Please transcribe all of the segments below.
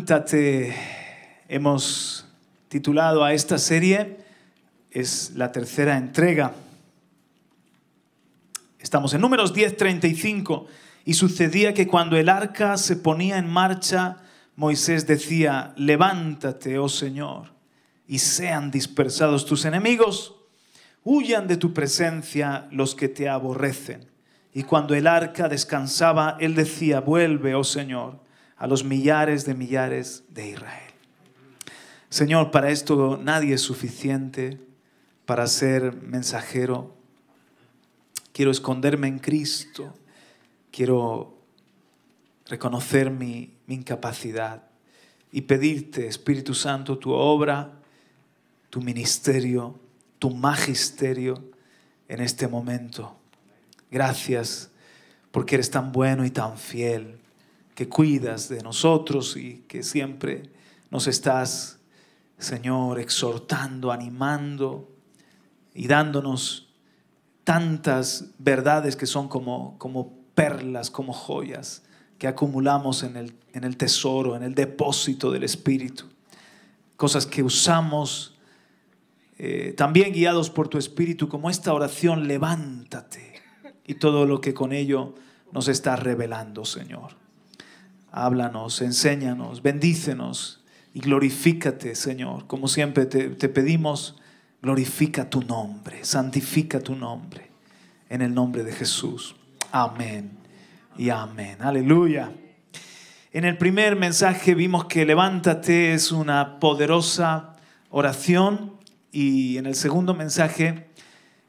Levántate, hemos titulado a esta serie, es la tercera entrega. Estamos en números 10:35 y sucedía que cuando el arca se ponía en marcha, Moisés decía, levántate, oh Señor, y sean dispersados tus enemigos, huyan de tu presencia los que te aborrecen. Y cuando el arca descansaba, él decía, vuelve, oh Señor a los millares de millares de Israel. Señor, para esto nadie es suficiente para ser mensajero. Quiero esconderme en Cristo. Quiero reconocer mi, incapacidad y pedirte, Espíritu Santo, tu obra, tu ministerio, tu magisterio en este momento. Gracias porque eres tan bueno y tan fiel que cuidas de nosotros y que siempre nos estás, Señor, exhortando, animando y dándonos tantas verdades que son como, perlas, como joyas que acumulamos en el, tesoro, en el depósito del Espíritu. Cosas que usamos eh, también guiados por tu Espíritu, como esta oración, levántate, y todo lo que con ello nos está revelando, Señor. Háblanos, enséñanos, bendícenos y glorifícate, Señor. Como siempre te, te pedimos, glorifica tu nombre, santifica tu nombre, en el nombre de Jesús. Amén y amén. Aleluya. En el primer mensaje vimos que levántate es una poderosa oración y en el segundo mensaje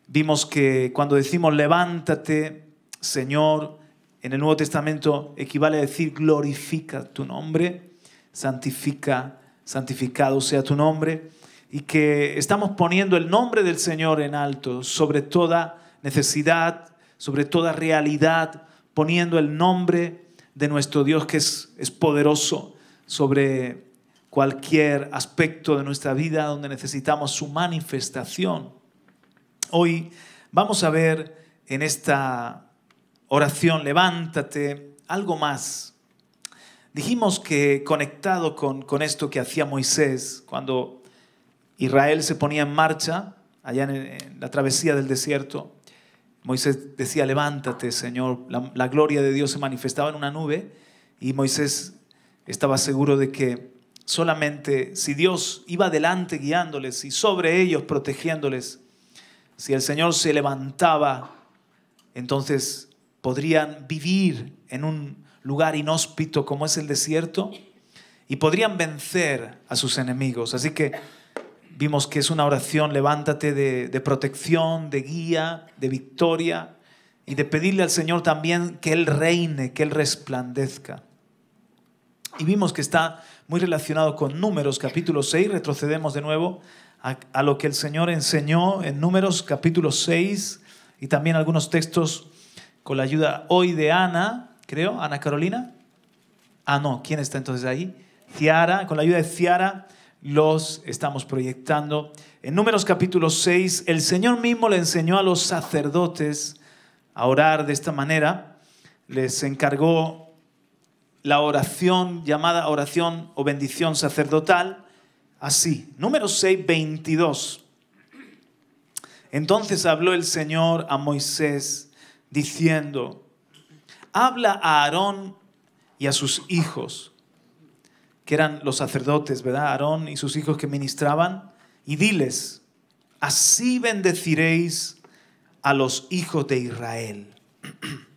vimos que cuando decimos levántate, Señor, en el Nuevo Testamento equivale a decir glorifica tu nombre, santifica, santificado sea tu nombre, y que estamos poniendo el nombre del Señor en alto sobre toda necesidad, sobre toda realidad, poniendo el nombre de nuestro Dios que es, es poderoso sobre cualquier aspecto de nuestra vida donde necesitamos su manifestación. Hoy vamos a ver en esta oración, levántate, algo más. Dijimos que conectado con, esto que hacía Moisés cuando Israel se ponía en marcha, allá en, la travesía del desierto, Moisés decía, levántate, Señor. la, gloria de Dios se manifestaba en una nube y Moisés estaba seguro de que solamente si Dios iba adelante guiándoles y sobre ellos protegiéndoles, si el Señor se levantaba, entonces podrían vivir en un lugar inhóspito como es el desierto y podrían vencer a sus enemigos. Así que vimos que es una oración, levántate de, protección, de guía, de victoria y de pedirle al Señor también que Él reine, que Él resplandezca. Y vimos que está muy relacionado con números capítulo 6, retrocedemos de nuevo a, a lo que el Señor enseñó en números capítulo 6 y también algunos textos con la ayuda hoy de Ana, creo, Ana Carolina. Ah, no, ¿quién está entonces ahí? Ciara, con la ayuda de Ciara los estamos proyectando. En Números capítulo 6, el Señor mismo le enseñó a los sacerdotes a orar de esta manera. Les encargó la oración llamada oración o bendición sacerdotal. Así, número 6, 22. Entonces habló el Señor a Moisés diciendo, habla a Aarón y a sus hijos, que eran los sacerdotes, ¿verdad? Aarón y sus hijos que ministraban, y diles, así bendeciréis a los hijos de Israel.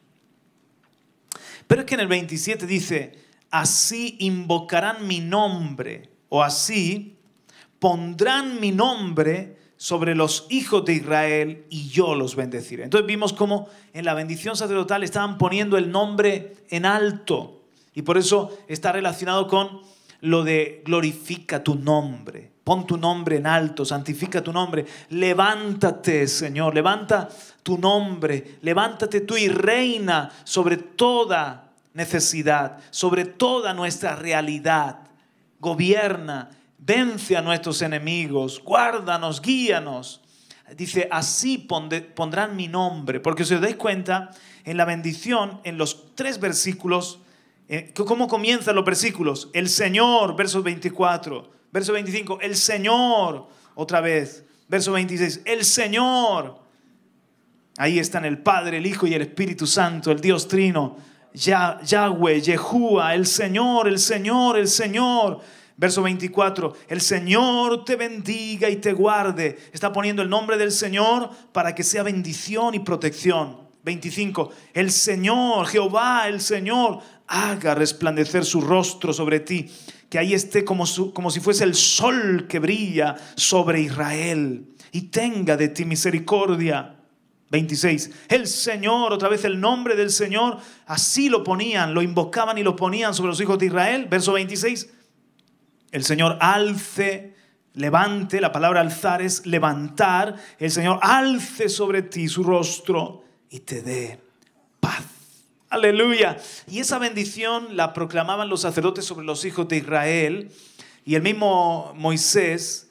Pero es que en el 27 dice, así invocarán mi nombre, o así pondrán mi nombre sobre los hijos de Israel y yo los bendeciré. Entonces vimos cómo en la bendición sacerdotal estaban poniendo el nombre en alto y por eso está relacionado con lo de glorifica tu nombre, pon tu nombre en alto, santifica tu nombre, levántate Señor, levanta tu nombre, levántate tú y reina sobre toda necesidad, sobre toda nuestra realidad, gobierna vence a nuestros enemigos, guárdanos, guíanos. Dice, así pondrán mi nombre, porque si os dais cuenta, en la bendición, en los tres versículos, eh, ¿cómo comienzan los versículos? El Señor, verso 24, verso 25, el Señor, otra vez, verso 26, el Señor. Ahí están el Padre, el Hijo y el Espíritu Santo, el Dios Trino, Yahweh, Yehúa, el Señor, el Señor, el Señor. Verso 24, el Señor te bendiga y te guarde. Está poniendo el nombre del Señor para que sea bendición y protección. 25, el Señor, Jehová, el Señor, haga resplandecer su rostro sobre ti, que ahí esté como, si fuese el sol que brilla sobre Israel, y tenga de ti misericordia. 26. El Señor, otra vez el nombre del Señor, así lo ponían, lo invocaban y lo ponían sobre los hijos de Israel. Verso 26 el Señor alce, levante, la palabra alzar es levantar. El Señor alce sobre ti su rostro y te dé paz. Aleluya. Y esa bendición la proclamaban los sacerdotes sobre los hijos de Israel. Y el mismo Moisés,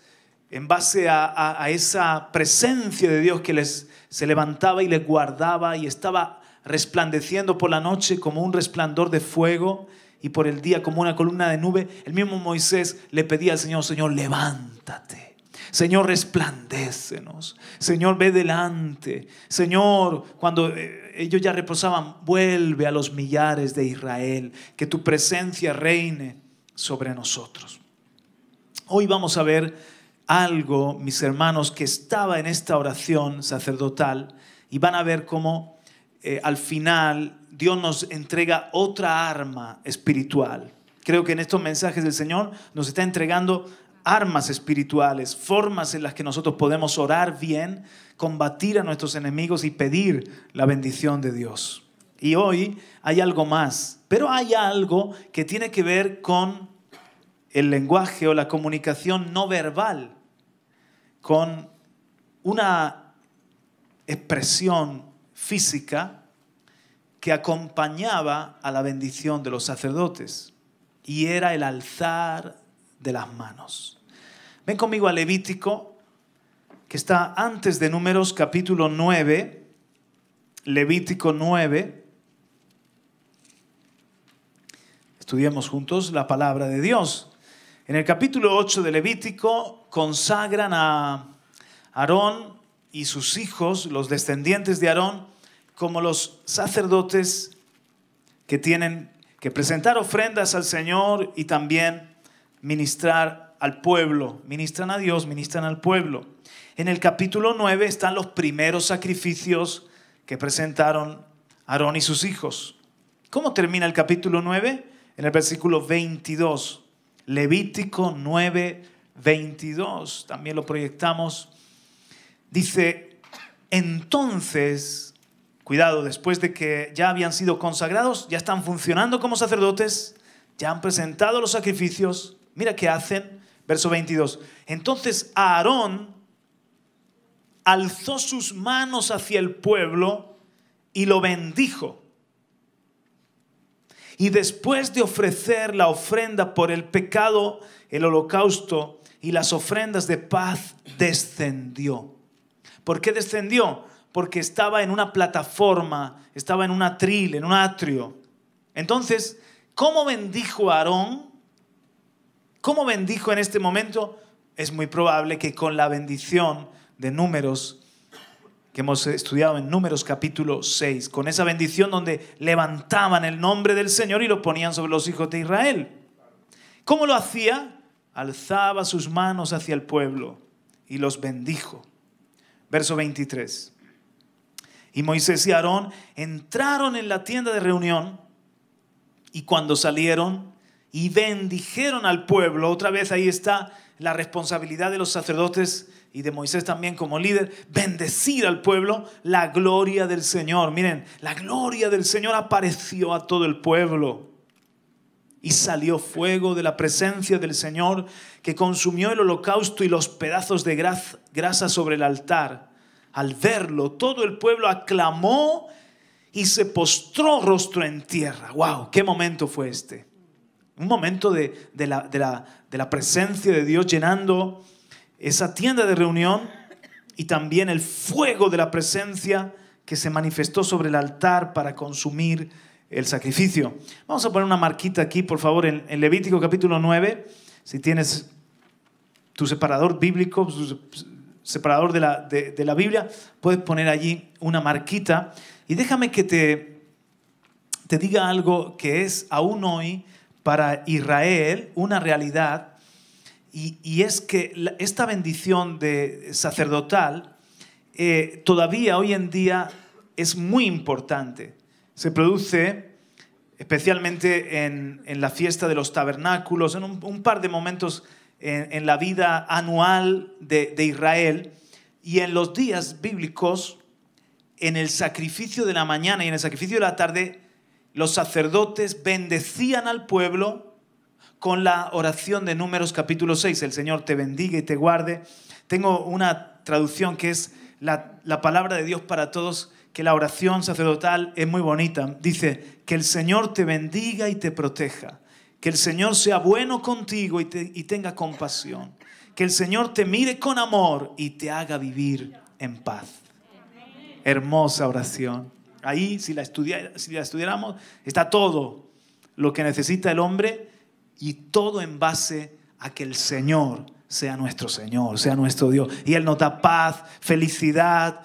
en base a, esa presencia de Dios que les, se levantaba y les guardaba y estaba resplandeciendo por la noche como un resplandor de fuego, y por el día como una columna de nube, el mismo Moisés le pedía al Señor, Señor, levántate. Señor, resplandécenos. Señor, ve delante. Señor, cuando eh, ellos ya reposaban, vuelve a los millares de Israel, que tu presencia reine sobre nosotros. Hoy vamos a ver algo, mis hermanos, que estaba en esta oración sacerdotal y van a ver cómo eh, al final Dios nos entrega otra arma espiritual. Creo que en estos mensajes del Señor nos está entregando armas espirituales, formas en las que nosotros podemos orar bien, combatir a nuestros enemigos y pedir la bendición de Dios. Y hoy hay algo más, pero hay algo que tiene que ver con el lenguaje o la comunicación no verbal, con una expresión física que acompañaba a la bendición de los sacerdotes y era el alzar de las manos. Ven conmigo a Levítico, que está antes de Números capítulo 9, Levítico 9. Estudiemos juntos la palabra de Dios. En el capítulo 8 de Levítico consagran a Aarón y sus hijos, los descendientes de Aarón, como los sacerdotes que tienen que presentar ofrendas al Señor y también ministrar al pueblo. Ministran a Dios, ministran al pueblo. En el capítulo 9 están los primeros sacrificios que presentaron Aarón y sus hijos. ¿Cómo termina el capítulo 9? En el versículo 22. Levítico 9, 22. También lo proyectamos. Dice, entonces Cuidado, después de que ya habían sido consagrados, ya están funcionando como sacerdotes, ya han presentado los sacrificios. Mira qué hacen. Verso 22. Entonces Aarón alzó sus manos hacia el pueblo y lo bendijo. Y después de ofrecer la ofrenda por el pecado, el holocausto y las ofrendas de paz, descendió. ¿Por qué descendió? porque estaba en una plataforma, estaba en un atril, en un atrio. Entonces, ¿cómo bendijo Aarón? ¿Cómo bendijo en este momento? Es muy probable que con la bendición de números que hemos estudiado en números capítulo 6, con esa bendición donde levantaban el nombre del Señor y lo ponían sobre los hijos de Israel. ¿Cómo lo hacía? Alzaba sus manos hacia el pueblo y los bendijo. Verso 23. Y Moisés y Aarón entraron en la tienda de reunión y cuando salieron y bendijeron al pueblo, otra vez ahí está la responsabilidad de los sacerdotes y de Moisés también como líder, bendecir al pueblo, la gloria del Señor. Miren, la gloria del Señor apareció a todo el pueblo. Y salió fuego de la presencia del Señor que consumió el holocausto y los pedazos de grasa sobre el altar. Al verlo, todo el pueblo aclamó y se postró rostro en tierra. ¡Wow! ¿Qué momento fue este? Un momento de, de, la, presencia de Dios llenando esa tienda de reunión y también el fuego de la presencia que se manifestó sobre el altar para consumir el sacrificio. Vamos a poner una marquita aquí, por favor, en, en Levítico capítulo 9. Si tienes tu separador bíblico, separador de la, Biblia, puedes poner allí una marquita. Y déjame que te, te diga algo que es aún hoy para Israel una realidad, y, es que esta bendición de sacerdotal eh, todavía hoy en día es muy importante. Se produce especialmente en, la fiesta de los tabernáculos, en un par de momentos en, la vida anual de, Israel y en los días bíblicos, en el sacrificio de la mañana y en el sacrificio de la tarde, los sacerdotes bendecían al pueblo con la oración de números capítulo 6, el Señor te bendiga y te guarde. Tengo una traducción que es la, palabra de Dios para todos, que la oración sacerdotal es muy bonita. Dice, que el Señor te bendiga y te proteja, que el Señor sea bueno contigo y, tenga compasión. Que el Señor te mire con amor y te haga vivir en paz. Hermosa oración. Ahí, si la, si estudiáramos, está todo lo que necesita el hombre y todo en base a que el Señor sea nuestro Señor, sea nuestro Dios. Y Él nos da paz, felicidad,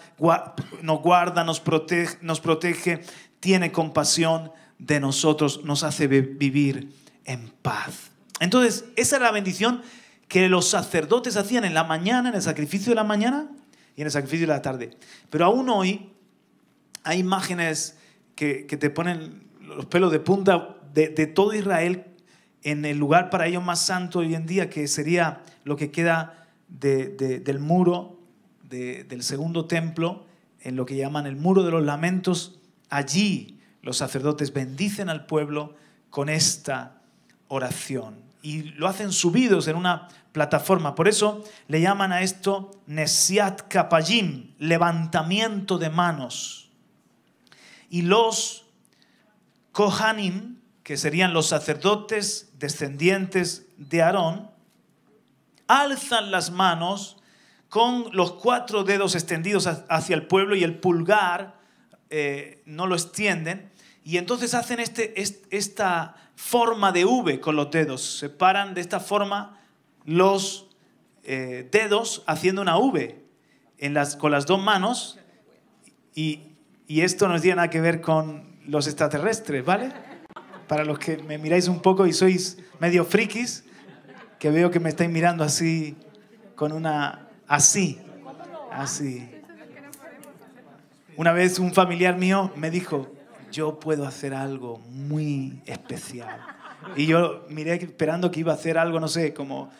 nos guarda, nos protege, nos protege tiene compasión de nosotros, nos hace vivir en paz. Entonces, esa era la bendición que los sacerdotes hacían en la mañana, en el sacrificio de la mañana y en el sacrificio de la tarde. Pero aún hoy hay imágenes que, te ponen los pelos de punta de, todo Israel en el lugar para ellos más santo hoy en día, que sería lo que queda del muro, del segundo templo, en lo que llaman el muro de los lamentos. Allí los sacerdotes bendicen al pueblo con esta oración. Y lo hacen subidos en una plataforma. Por eso le llaman a esto Nesiat Kapayim, levantamiento de manos. Y los Kohanim, que serían los sacerdotes descendientes de Aarón, alzan las manos con los cuatro dedos extendidos hacia el pueblo y el pulgar eh, no lo extienden. Y entonces hacen este, esta forma de V con los dedos. Separan de esta forma los eh, dedos haciendo una V en las, con las dos manos. Y, y esto no tiene nada que ver con los extraterrestres, ¿vale? Para los que me miráis un poco y sois medio frikis, que veo que me estáis mirando así, con una... así, así. Una vez un familiar mío me dijo, yo puedo hacer algo muy especial. Y yo miré esperando que iba a hacer algo, no sé, como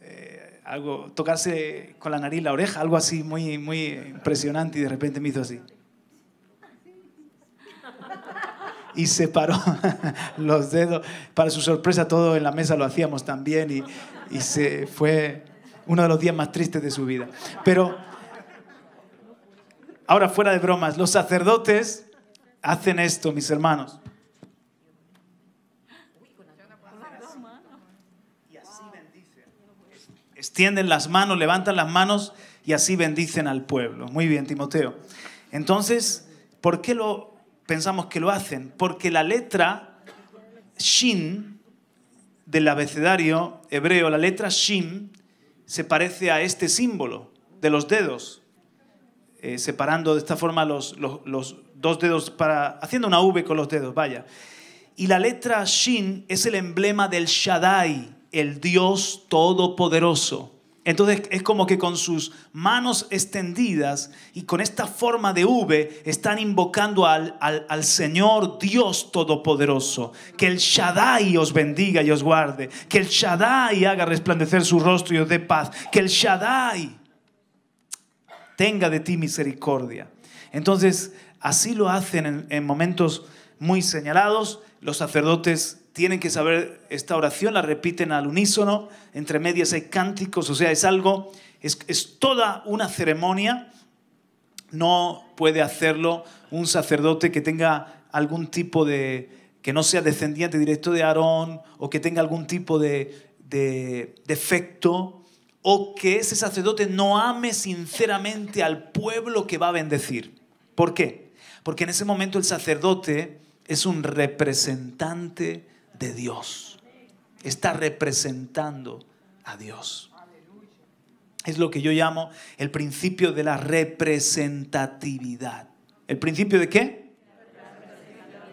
eh, algo, tocarse con la nariz la oreja, algo así muy, muy impresionante y de repente me hizo así. Y se paró los dedos. Para su sorpresa, todo en la mesa lo hacíamos también y, y se fue uno de los días más tristes de su vida. Pero, ahora fuera de bromas, los sacerdotes hacen esto, mis hermanos. Extienden las manos, levantan las manos y así bendicen al pueblo. Muy bien, Timoteo. Entonces, ¿por qué lo pensamos que lo hacen? Porque la letra Shin del abecedario hebreo, la letra Shin, se parece a este símbolo de los dedos, eh, separando de esta forma los, los, los dos dedos para haciendo una V con los dedos, vaya. Y la letra Shin es el emblema del Shaddai, el Dios todopoderoso. Entonces es como que con sus manos extendidas y con esta forma de V están invocando al, al, Señor Dios Todopoderoso. Que el Shaddai os bendiga y os guarde. Que el Shaddai haga resplandecer su rostro y os dé paz. Que el Shaddai tenga de ti misericordia. Entonces Así lo hacen en, momentos muy señalados. Los sacerdotes tienen que saber esta oración, la repiten al unísono, entre medias hay cánticos, o sea, es algo, es, toda una ceremonia. No puede hacerlo un sacerdote que tenga algún tipo de, que no sea descendiente directo de Aarón o que tenga algún tipo de defecto o que ese sacerdote no ame sinceramente al pueblo que va a bendecir. ¿Por qué? Porque en ese momento el sacerdote es un representante de Dios. Está representando a Dios. Es lo que yo llamo el principio de la representatividad. ¿El principio de qué?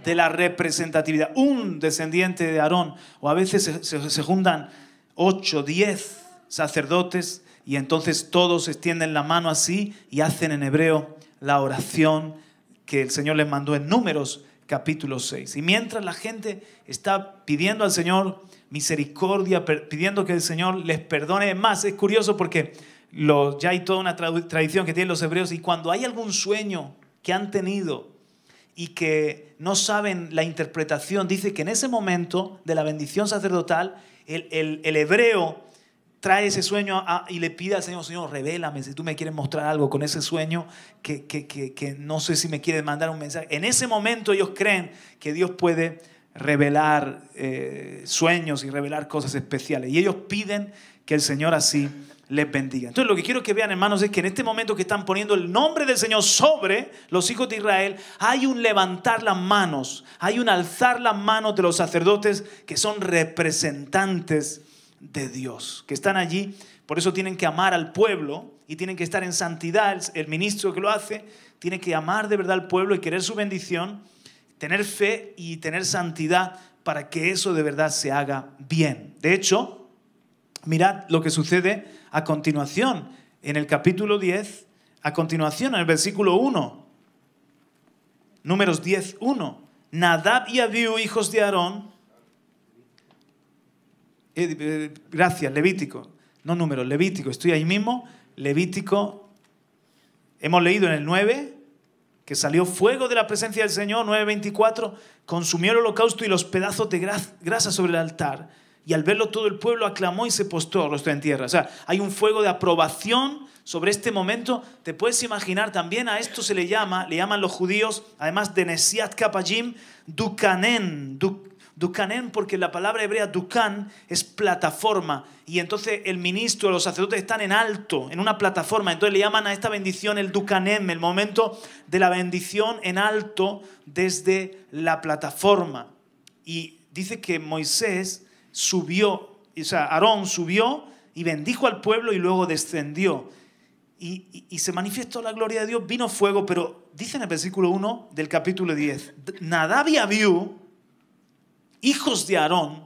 De la representatividad. Un descendiente de Aarón, o a veces se, juntan ocho, diez sacerdotes y entonces todos extienden la mano así y hacen en hebreo la oración que el Señor les mandó en números capítulo 6. Y mientras la gente está pidiendo al Señor misericordia, pidiendo que el Señor les perdone más, es curioso porque ya hay toda una tradición que tienen los hebreos y cuando hay algún sueño que han tenido y que no saben la interpretación, dice que en ese momento de la bendición sacerdotal, el hebreo trae ese sueño y le pide al Señor, Señor, revélame si tú me quieres mostrar algo con ese sueño que, no sé si me quieres mandar un mensaje. En ese momento ellos creen que Dios puede revelar eh, sueños y revelar cosas especiales. Y ellos piden que el Señor así les bendiga. Entonces lo que quiero que vean, hermanos, es que en este momento que están poniendo el nombre del Señor sobre los hijos de Israel, hay un levantar las manos, hay un alzar las manos de los sacerdotes que son representantes de Dios, que están allí, por eso tienen que amar al pueblo y tienen que estar en santidad. El ministro que lo hace tiene que amar de verdad al pueblo y querer su bendición, tener fe y tener santidad para que eso de verdad se haga bien. De hecho, mirad lo que sucede a continuación en el capítulo 10, a continuación en el versículo 1, números 10, 1. Nadab y Abiú, hijos de Aarón, eh, eh, gracias, Levítico, no números, Levítico, estoy ahí mismo, Levítico, hemos leído en el 9 que salió fuego de la presencia del Señor, 9.24, consumió el holocausto y los pedazos de grasa sobre el altar. Y al verlo todo el pueblo aclamó y se postró rostro en tierra. O sea, hay un fuego de aprobación sobre este momento. Te puedes imaginar, también a esto se le llama, le llaman los judíos, además de Nesiat Kapajim, Dukanen, Dukanen Dukanem porque la palabra hebrea dukan es plataforma. Y entonces el ministro, los sacerdotes están en alto, en una plataforma. Entonces le llaman a esta bendición el ducanem, el momento de la bendición en alto desde la plataforma. Y dice que Moisés subió, o sea, Aarón subió y bendijo al pueblo y luego descendió. Y, se manifestó la gloria de Dios, vino fuego, pero dice en el versículo 1 del capítulo 10, Nadab y Abiú hijos de Aarón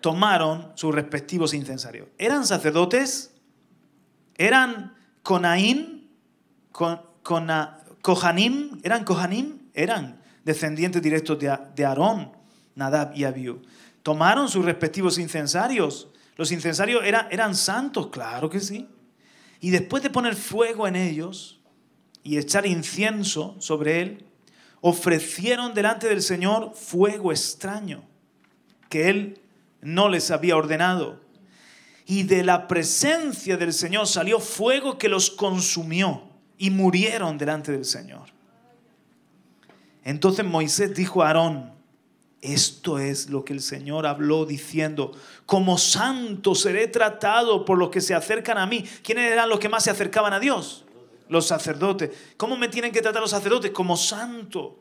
tomaron sus respectivos incensarios. ¿Eran sacerdotes? ¿Eran Conaín? Con, ¿Eran Cohanim? Eran descendientes directos de, Aarón, Nadab y Abiú. Tomaron sus respectivos incensarios. Los incensarios eran santos, claro que sí. Y después de poner fuego en ellos y echar incienso sobre él, ofrecieron delante del Señor fuego extraño que Él no les había ordenado. Y de la presencia del Señor salió fuego que los consumió y murieron delante del Señor. Entonces Moisés dijo a Aarón, esto es lo que el Señor habló diciendo, como santo seré tratado por los que se acercan a mí. ¿Quiénes eran los que más se acercaban a Dios? los sacerdotes. ¿Cómo me tienen que tratar los sacerdotes? Como santo.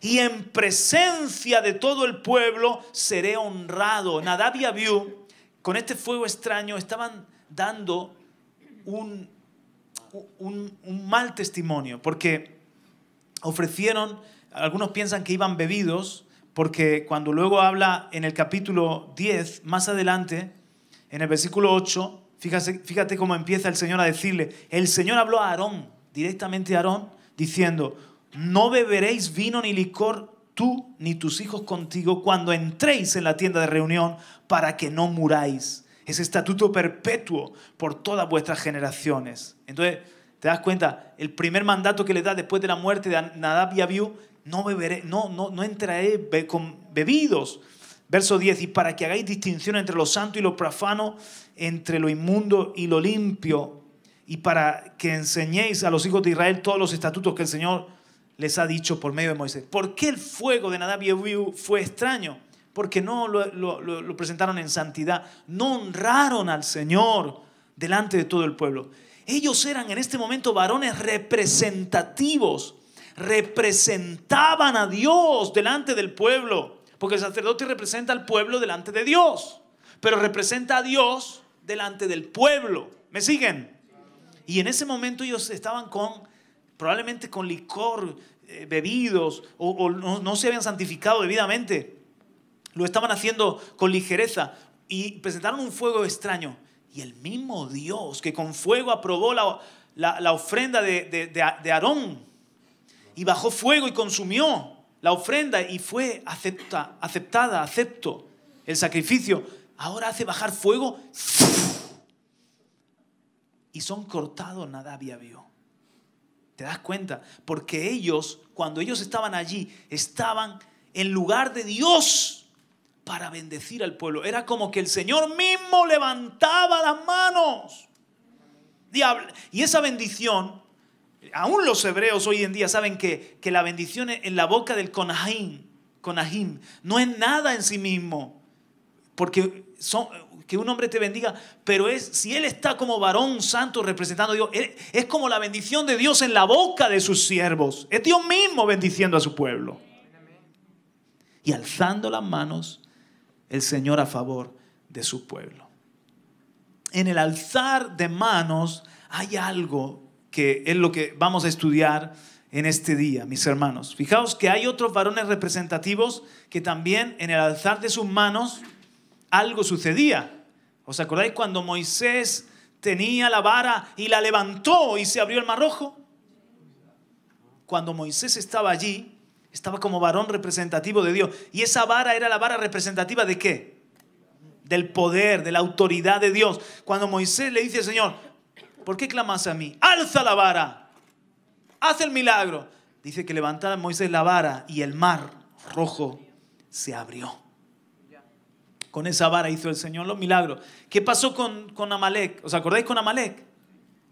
Y en presencia de todo el pueblo seré honrado. Nadab y Abiú, con este fuego extraño, estaban dando un, un mal testimonio, porque ofrecieron, algunos piensan que iban bebidos, porque cuando luego habla en el capítulo 10, más adelante, en el versículo 8, Fíjate, cómo empieza el Señor a decirle, el Señor habló a Aarón, directamente a Aarón, diciendo, no beberéis vino ni licor tú ni tus hijos contigo cuando entréis en la tienda de reunión para que no muráis. Es estatuto perpetuo por todas vuestras generaciones. Entonces, te das cuenta, el primer mandato que le da después de la muerte de Nadab y Abiú, no beberé, no, no, no entraré con bebidos. Verso 10, y para que hagáis distinción entre los santos y los profanos entre lo inmundo y lo limpio, y para que enseñéis a los hijos de Israel todos los estatutos que el Señor les ha dicho por medio de Moisés. ¿Por qué el fuego de Nadab y Abiú fue extraño? Porque no lo, lo presentaron en santidad, no honraron al Señor delante de todo el pueblo. Ellos eran en este momento varones representativos, representaban a Dios delante del pueblo, porque el sacerdote representa al pueblo delante de Dios, pero representa a Dios delante del pueblo. ¿Me siguen? Y en ese momento ellos estaban con, probablemente con licor, eh, bebidos, o, no, se habían santificado debidamente. Lo estaban haciendo con ligereza y presentaron un fuego extraño. Y el mismo Dios que con fuego aprobó la, ofrenda de, de, Aarón y bajó fuego y consumió la ofrenda y fue aceptada, acepto el sacrificio, ahora hace bajar fuego y son cortados, había vio. ¿Te das cuenta? Porque ellos, cuando ellos estaban allí, estaban en lugar de Dios para bendecir al pueblo. Era como que el Señor mismo levantaba las manos. Y esa bendición, aún los hebreos hoy en día saben que, que la bendición en la boca del Conahim, Conahim no es nada en sí mismo. Porque que un hombre te bendiga, pero es si él está como varón santo representando a Dios, es como la bendición de Dios en la boca de sus siervos. Es Dios mismo bendiciendo a su pueblo. Y alzando las manos el Señor a favor de su pueblo. En el alzar de manos hay algo que es lo que vamos a estudiar en este día, mis hermanos. Fijaos que hay otros varones representativos que también en el alzar de sus manos algo sucedía. ¿Os acordáis cuando Moisés tenía la vara y la levantó y se abrió el mar rojo? Cuando Moisés estaba allí, estaba como varón representativo de Dios. Y esa vara era la vara representativa de qué? Del poder, de la autoridad de Dios. Cuando Moisés le dice, Señor, ¿por qué clamas a mí? Alza la vara, haz el milagro. Dice que levantaba Moisés la vara y el mar rojo se abrió. Con esa vara hizo el Señor los milagros. ¿Qué pasó con, Amalek? ¿Os acordáis con Amalek?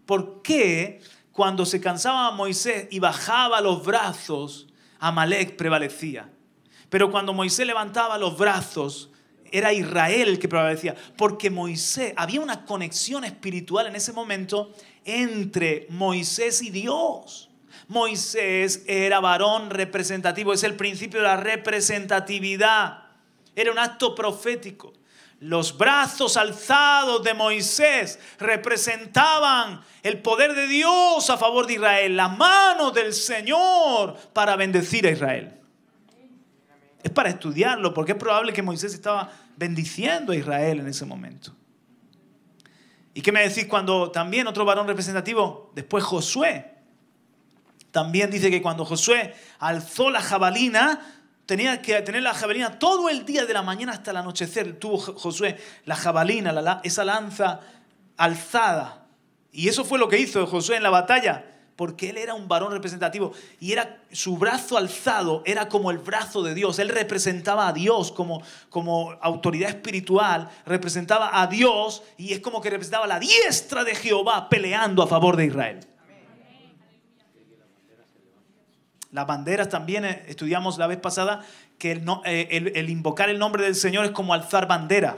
¿Por qué cuando se cansaba Moisés y bajaba los brazos, Amalek prevalecía? Pero cuando Moisés levantaba los brazos, era Israel el que prevalecía. Porque Moisés, había una conexión espiritual en ese momento entre Moisés y Dios. Moisés era varón representativo, es el principio de la representatividad. Era un acto profético. Los brazos alzados de Moisés representaban el poder de Dios a favor de Israel, la mano del Señor para bendecir a Israel. Es para estudiarlo, porque es probable que Moisés estaba bendiciendo a Israel en ese momento. ¿Y qué me decís cuando también otro varón representativo, después Josué, también dice que cuando Josué alzó la jabalina, tenía que tener la jabalina todo el día de la mañana hasta el anochecer. Tuvo Josué la jabalina, esa lanza alzada. Y eso fue lo que hizo Josué en la batalla, porque él era un varón representativo y era su brazo alzado era como el brazo de Dios. Él representaba a Dios como, como autoridad espiritual, representaba a Dios y es como que representaba la diestra de Jehová peleando a favor de Israel. Las banderas también eh, estudiamos la vez pasada que eh, el, invocar el nombre del Señor es como alzar bandera,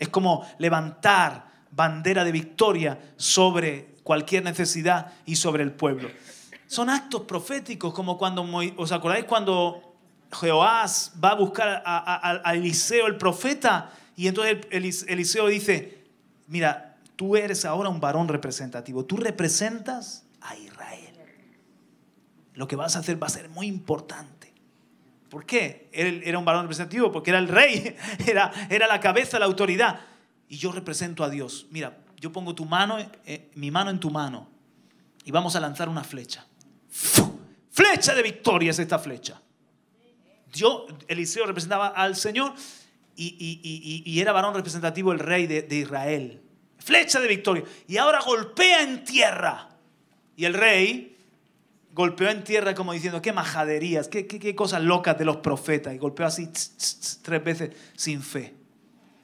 es como levantar bandera de victoria sobre cualquier necesidad y sobre el pueblo. Son actos proféticos, como cuando, ¿os acordáis cuando Jehoás va a buscar a, Eliseo, el profeta? Y entonces Eliseo dice, mira, tú eres ahora un varón representativo, tú representas a Israel lo que vas a hacer va a ser muy importante. ¿Por qué? Él era un varón representativo, porque era el rey, era, era la cabeza, la autoridad. Y yo represento a Dios. Mira, yo pongo tu mano, eh, mi mano en tu mano, y vamos a lanzar una flecha. Flecha de victoria es esta flecha. Yo, Eliseo representaba al Señor y, era varón representativo el rey de Israel. Flecha de victoria. Y ahora golpea en tierra. Y el rey golpeó en tierra como diciendo, qué majaderías, qué, cosas locas de los profetas. Y golpeó así tres veces sin fe.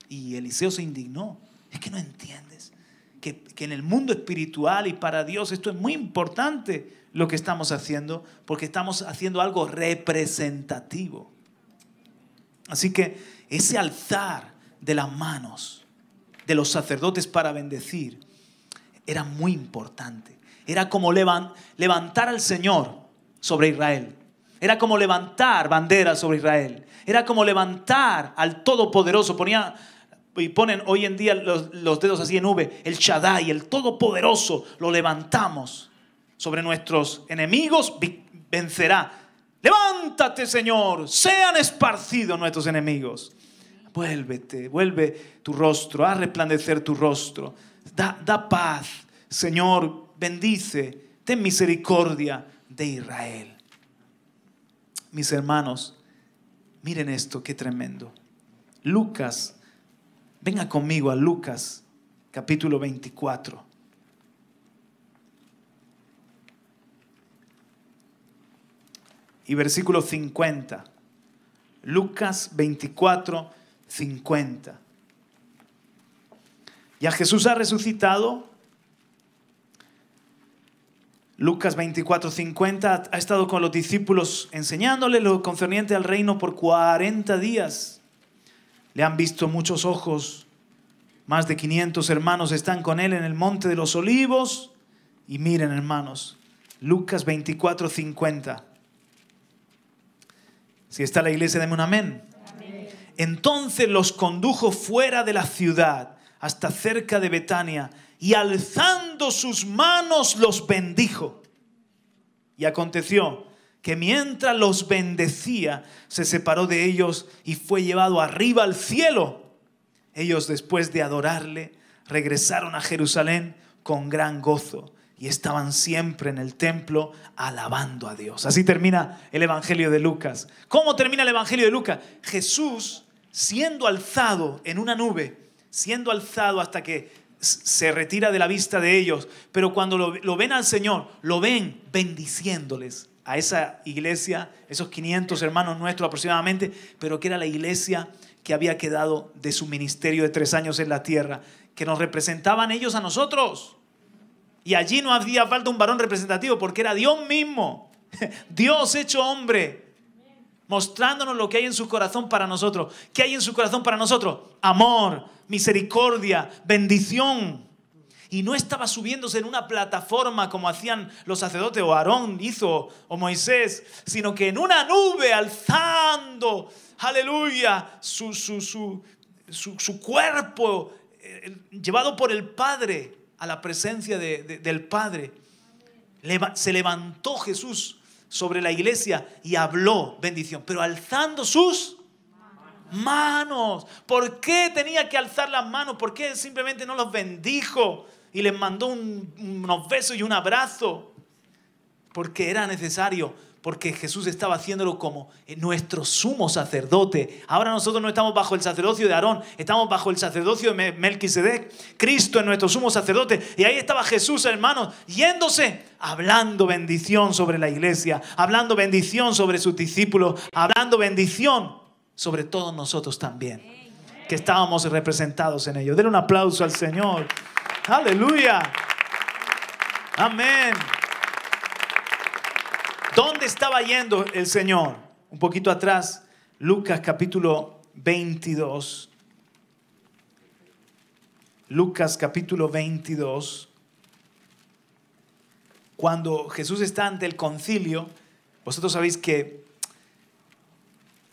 Y Eliseo se indignó. Es que no entiendes que, que en el mundo espiritual y para Dios esto es muy importante lo que estamos haciendo, porque estamos haciendo algo representativo. Así que ese alzar de las manos de los sacerdotes para bendecir era muy importante. Era como levantar al Señor sobre Israel. Era como levantar banderas sobre Israel. Era como levantar al Todopoderoso. Ponía y ponen hoy en día los, dedos así en V. El Shaddai, el Todopoderoso, lo levantamos sobre nuestros enemigos. Vencerá. Levántate, Señor. Sean esparcidos nuestros enemigos. Vuélvete, vuelve tu rostro, a resplandecer tu rostro. Da, da paz, Señor bendice, ten misericordia de Israel. Mis hermanos, miren esto, qué tremendo. Lucas, venga conmigo a Lucas capítulo 24. Y versículo 50. Lucas 24, 50. Ya Jesús ha resucitado, Lucas 24, ha estado con los discípulos enseñándole lo concerniente al reino por 40 días. Le han visto muchos ojos. Más de 500 hermanos están con él en el monte de los olivos. Y miren, hermanos, Lucas 24, 50. Si está la iglesia, de un amén. Entonces los condujo fuera de la ciudad hasta cerca de Betania y alzando sus manos los bendijo. Y aconteció que mientras los bendecía, se separó de ellos y fue llevado arriba al cielo. Ellos después de adorarle, regresaron a Jerusalén con gran gozo y estaban siempre en el templo alabando a Dios. Así termina el Evangelio de Lucas. ¿Cómo termina el Evangelio de Lucas? Jesús siendo alzado en una nube, siendo alzado hasta que se retira de la vista de ellos, pero cuando lo, ven al Señor, lo ven bendiciéndoles a esa iglesia, esos 500 hermanos nuestros aproximadamente, pero que era la iglesia que había quedado de su ministerio de tres años en la tierra, que nos representaban ellos a nosotros. Y allí no hacía falta un varón representativo porque era Dios mismo, Dios hecho hombre, mostrándonos lo que hay en su corazón para nosotros. ¿Qué hay en su corazón para nosotros? Amor, misericordia, bendición. Y no estaba subiéndose en una plataforma como hacían los sacerdotes o Aarón hizo o Moisés, sino que en una nube alzando, aleluya, su, su, cuerpo eh, llevado por el Padre a la presencia del Padre. se levantó Jesús sobre la iglesia y habló bendición, pero alzando sus manos. ¿Por qué tenía que alzar las manos? ¿Por qué simplemente no los bendijo y les mandó un, unos besos y un abrazo? Porque era necesario, porque Jesús estaba haciéndolo como nuestro sumo sacerdote. Ahora nosotros no estamos bajo el sacerdocio de Aarón, estamos bajo el sacerdocio de Melquisedec. Cristo es nuestro sumo sacerdote. Y ahí estaba Jesús, hermanos, yéndose, hablando bendición sobre la iglesia, hablando bendición sobre sus discípulos, hablando bendición sobre todos nosotros también, que estábamos representados en ello. Denle un aplauso al Señor. Aleluya. Amén. ¿Dónde estaba yendo el Señor? Un poquito atrás, Lucas capítulo 22. Lucas capítulo 22. Cuando Jesús está ante el concilio, vosotros sabéis que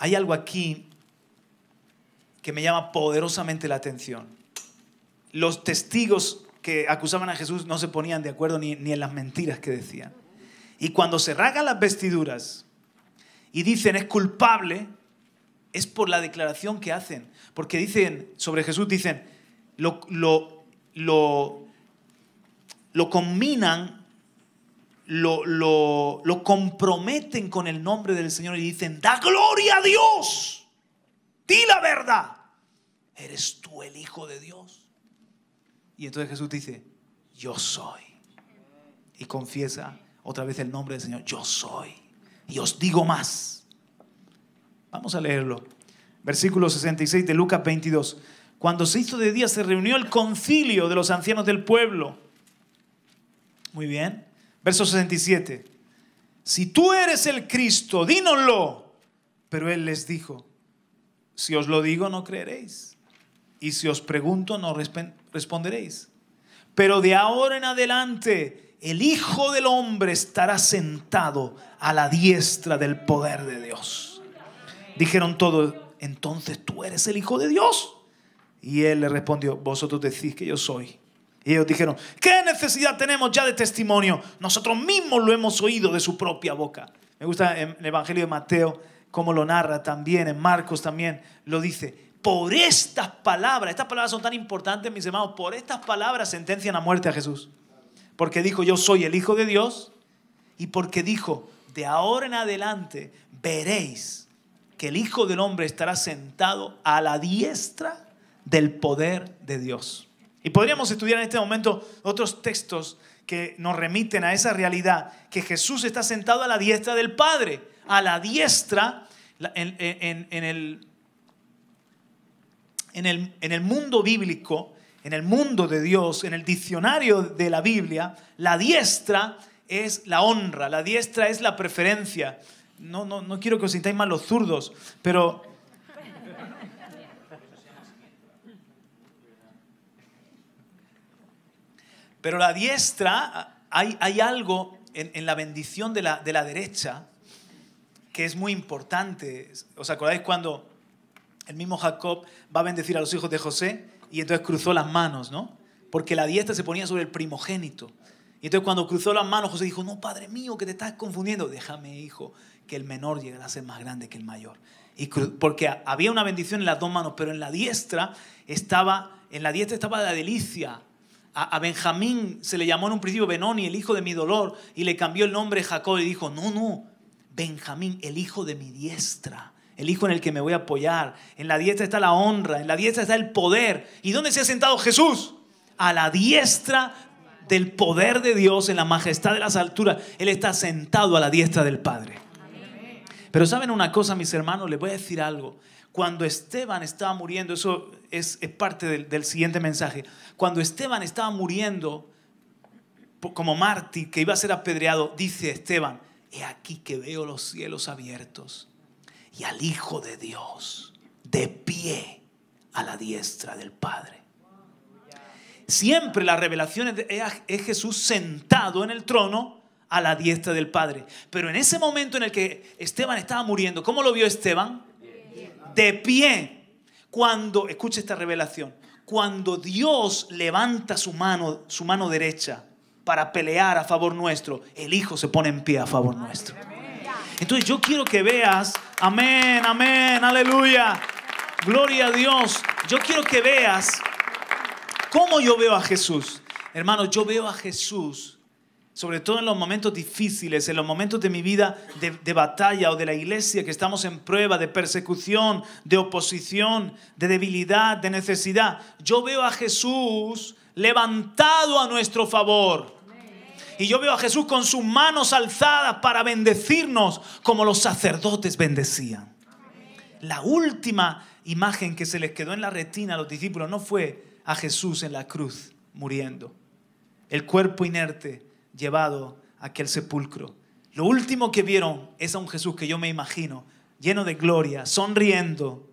hay algo aquí que me llama poderosamente la atención. Los testigos que acusaban a Jesús no se ponían de acuerdo ni, en las mentiras que decían. Y cuando se ragan las vestiduras y dicen es culpable, es por la declaración que hacen. Porque dicen, sobre Jesús dicen, lo, lo, lo, lo combinan lo, comprometen con el nombre del Señor y dicen, da gloria a Dios, di la verdad, eres tú el Hijo de Dios. Y entonces Jesús dice, yo soy. Y confiesa otra vez el nombre del Señor, yo soy. Y os digo más. Vamos a leerlo. Versículo 66 de Lucas 22. Cuando se hizo de día se reunió el concilio de los ancianos del pueblo. Muy bien. Verso 67. Si tú eres el Cristo, dínoslo. Pero él les dijo, si os lo digo no creeréis. Y si os pregunto no responderéis. Pero de ahora en adelante el Hijo del Hombre estará sentado a la diestra del poder de Dios. Dijeron todos, entonces tú eres el Hijo de Dios. Y él le respondió, vosotros decís que yo soy. Y ellos dijeron, ¿qué necesidad tenemos ya de testimonio? Nosotros mismos lo hemos oído de su propia boca. Me gusta el Evangelio de Mateo, cómo lo narra también, en Marcos también lo dice. Por estas palabras, estas palabras son tan importantes, mis hermanos, por estas palabras sentencian a muerte a Jesús. Porque dijo, yo soy el Hijo de Dios. Y porque dijo, de ahora en adelante veréis que el Hijo del Hombre estará sentado a la diestra del poder de Dios. Y podríamos estudiar en este momento otros textos que nos remiten a esa realidad, que Jesús está sentado a la diestra del Padre, a la diestra en, el, en, el, mundo bíblico, en el mundo de Dios, en el diccionario de la Biblia, la diestra es la honra, la diestra es la preferencia. No, no, no quiero que os sintáis mal los zurdos, pero Pero la diestra, hay, algo en, la bendición de la, derecha que es muy importante. ¿Os acordáis cuando el mismo Jacob va a bendecir a los hijos de José y entonces cruzó las manos, ¿no? Porque la diestra se ponía sobre el primogénito. Y entonces cuando cruzó las manos, José dijo, no, Padre mío, que te estás confundiendo. Déjame, hijo, que el menor llegue a ser más grande que el mayor. Y porque había una bendición en las dos manos, pero en la diestra estaba, en la diestra estaba la delicia, a, Benjamín se le llamó en un principio Benoni, el hijo de mi dolor, y le cambió el nombre Jacob y dijo, no, no, Benjamín, el hijo de mi diestra, el hijo en el que me voy a apoyar. En la diestra está la honra, en la diestra está el poder. ¿Y dónde se ha sentado Jesús? A la diestra del poder de Dios, en la majestad de las alturas. Él está sentado a la diestra del Padre. Pero saben una cosa, mis hermanos, les voy a decir algo cuando Esteban estaba muriendo, eso es, parte del, siguiente mensaje, cuando Esteban estaba muriendo como mártir que iba a ser apedreado, dice Esteban, he aquí que veo los cielos abiertos y al Hijo de Dios de pie a la diestra del Padre. Siempre la revelación es Jesús sentado en el trono a la diestra del Padre. Pero en ese momento en el que Esteban estaba muriendo, ¿cómo lo vio Esteban? de pie. Cuando, escucha esta revelación, cuando Dios levanta su mano, su mano derecha para pelear a favor nuestro, el Hijo se pone en pie a favor nuestro. Entonces yo quiero que veas, amén, amén, aleluya, gloria a Dios. Yo quiero que veas cómo yo veo a Jesús. Hermano, yo veo a Jesús sobre todo en los momentos difíciles, en los momentos de mi vida de, batalla o de la iglesia, que estamos en prueba de persecución, de oposición, de debilidad, de necesidad. Yo veo a Jesús levantado a nuestro favor. Y yo veo a Jesús con sus manos alzadas para bendecirnos como los sacerdotes bendecían. La última imagen que se les quedó en la retina a los discípulos no fue a Jesús en la cruz muriendo, el cuerpo inerte, llevado a aquel sepulcro. Lo último que vieron es a un Jesús que yo me imagino, lleno de gloria, sonriendo,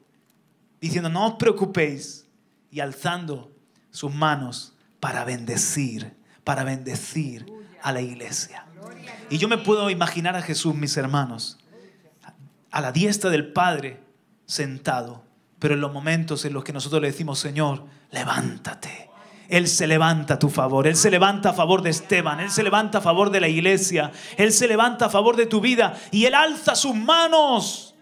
diciendo, no os preocupéis, y alzando sus manos para bendecir, para bendecir a la iglesia. Y yo me puedo imaginar a Jesús, mis hermanos, a la diestra del Padre, sentado, pero en los momentos en los que nosotros le decimos, Señor, levántate, él se levanta a tu favor, Él se levanta a favor de Esteban, Él se levanta a favor de la iglesia, Él se levanta a favor de tu vida y Él alza sus manos.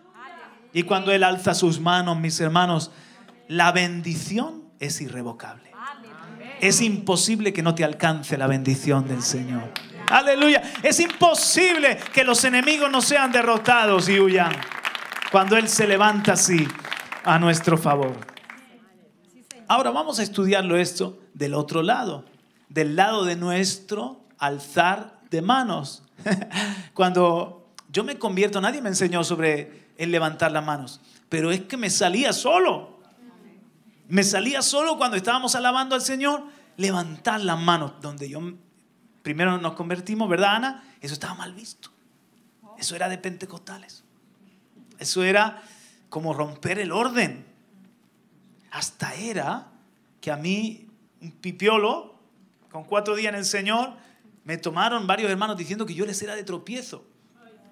Y cuando Él alza sus manos, mis hermanos, la bendición es irrevocable. Es imposible que no te alcance la bendición del Señor. Aleluya. Es imposible que los enemigos no sean derrotados y huyan. Cuando Él se levanta así a nuestro favor. Ahora vamos a estudiarlo esto del otro lado, del lado de nuestro alzar de manos. Cuando yo me convierto, nadie me enseñó sobre el levantar las manos, pero es que me salía solo. Me salía solo cuando estábamos alabando al Señor, levantar las manos, donde yo primero nos convertimos, ¿verdad, Ana? Eso estaba mal visto. Eso era de pentecostales. Eso era como romper el orden. Hasta era que a mí un pipiolo, con cuatro días en el Señor, me tomaron varios hermanos diciendo que yo les era de tropiezo.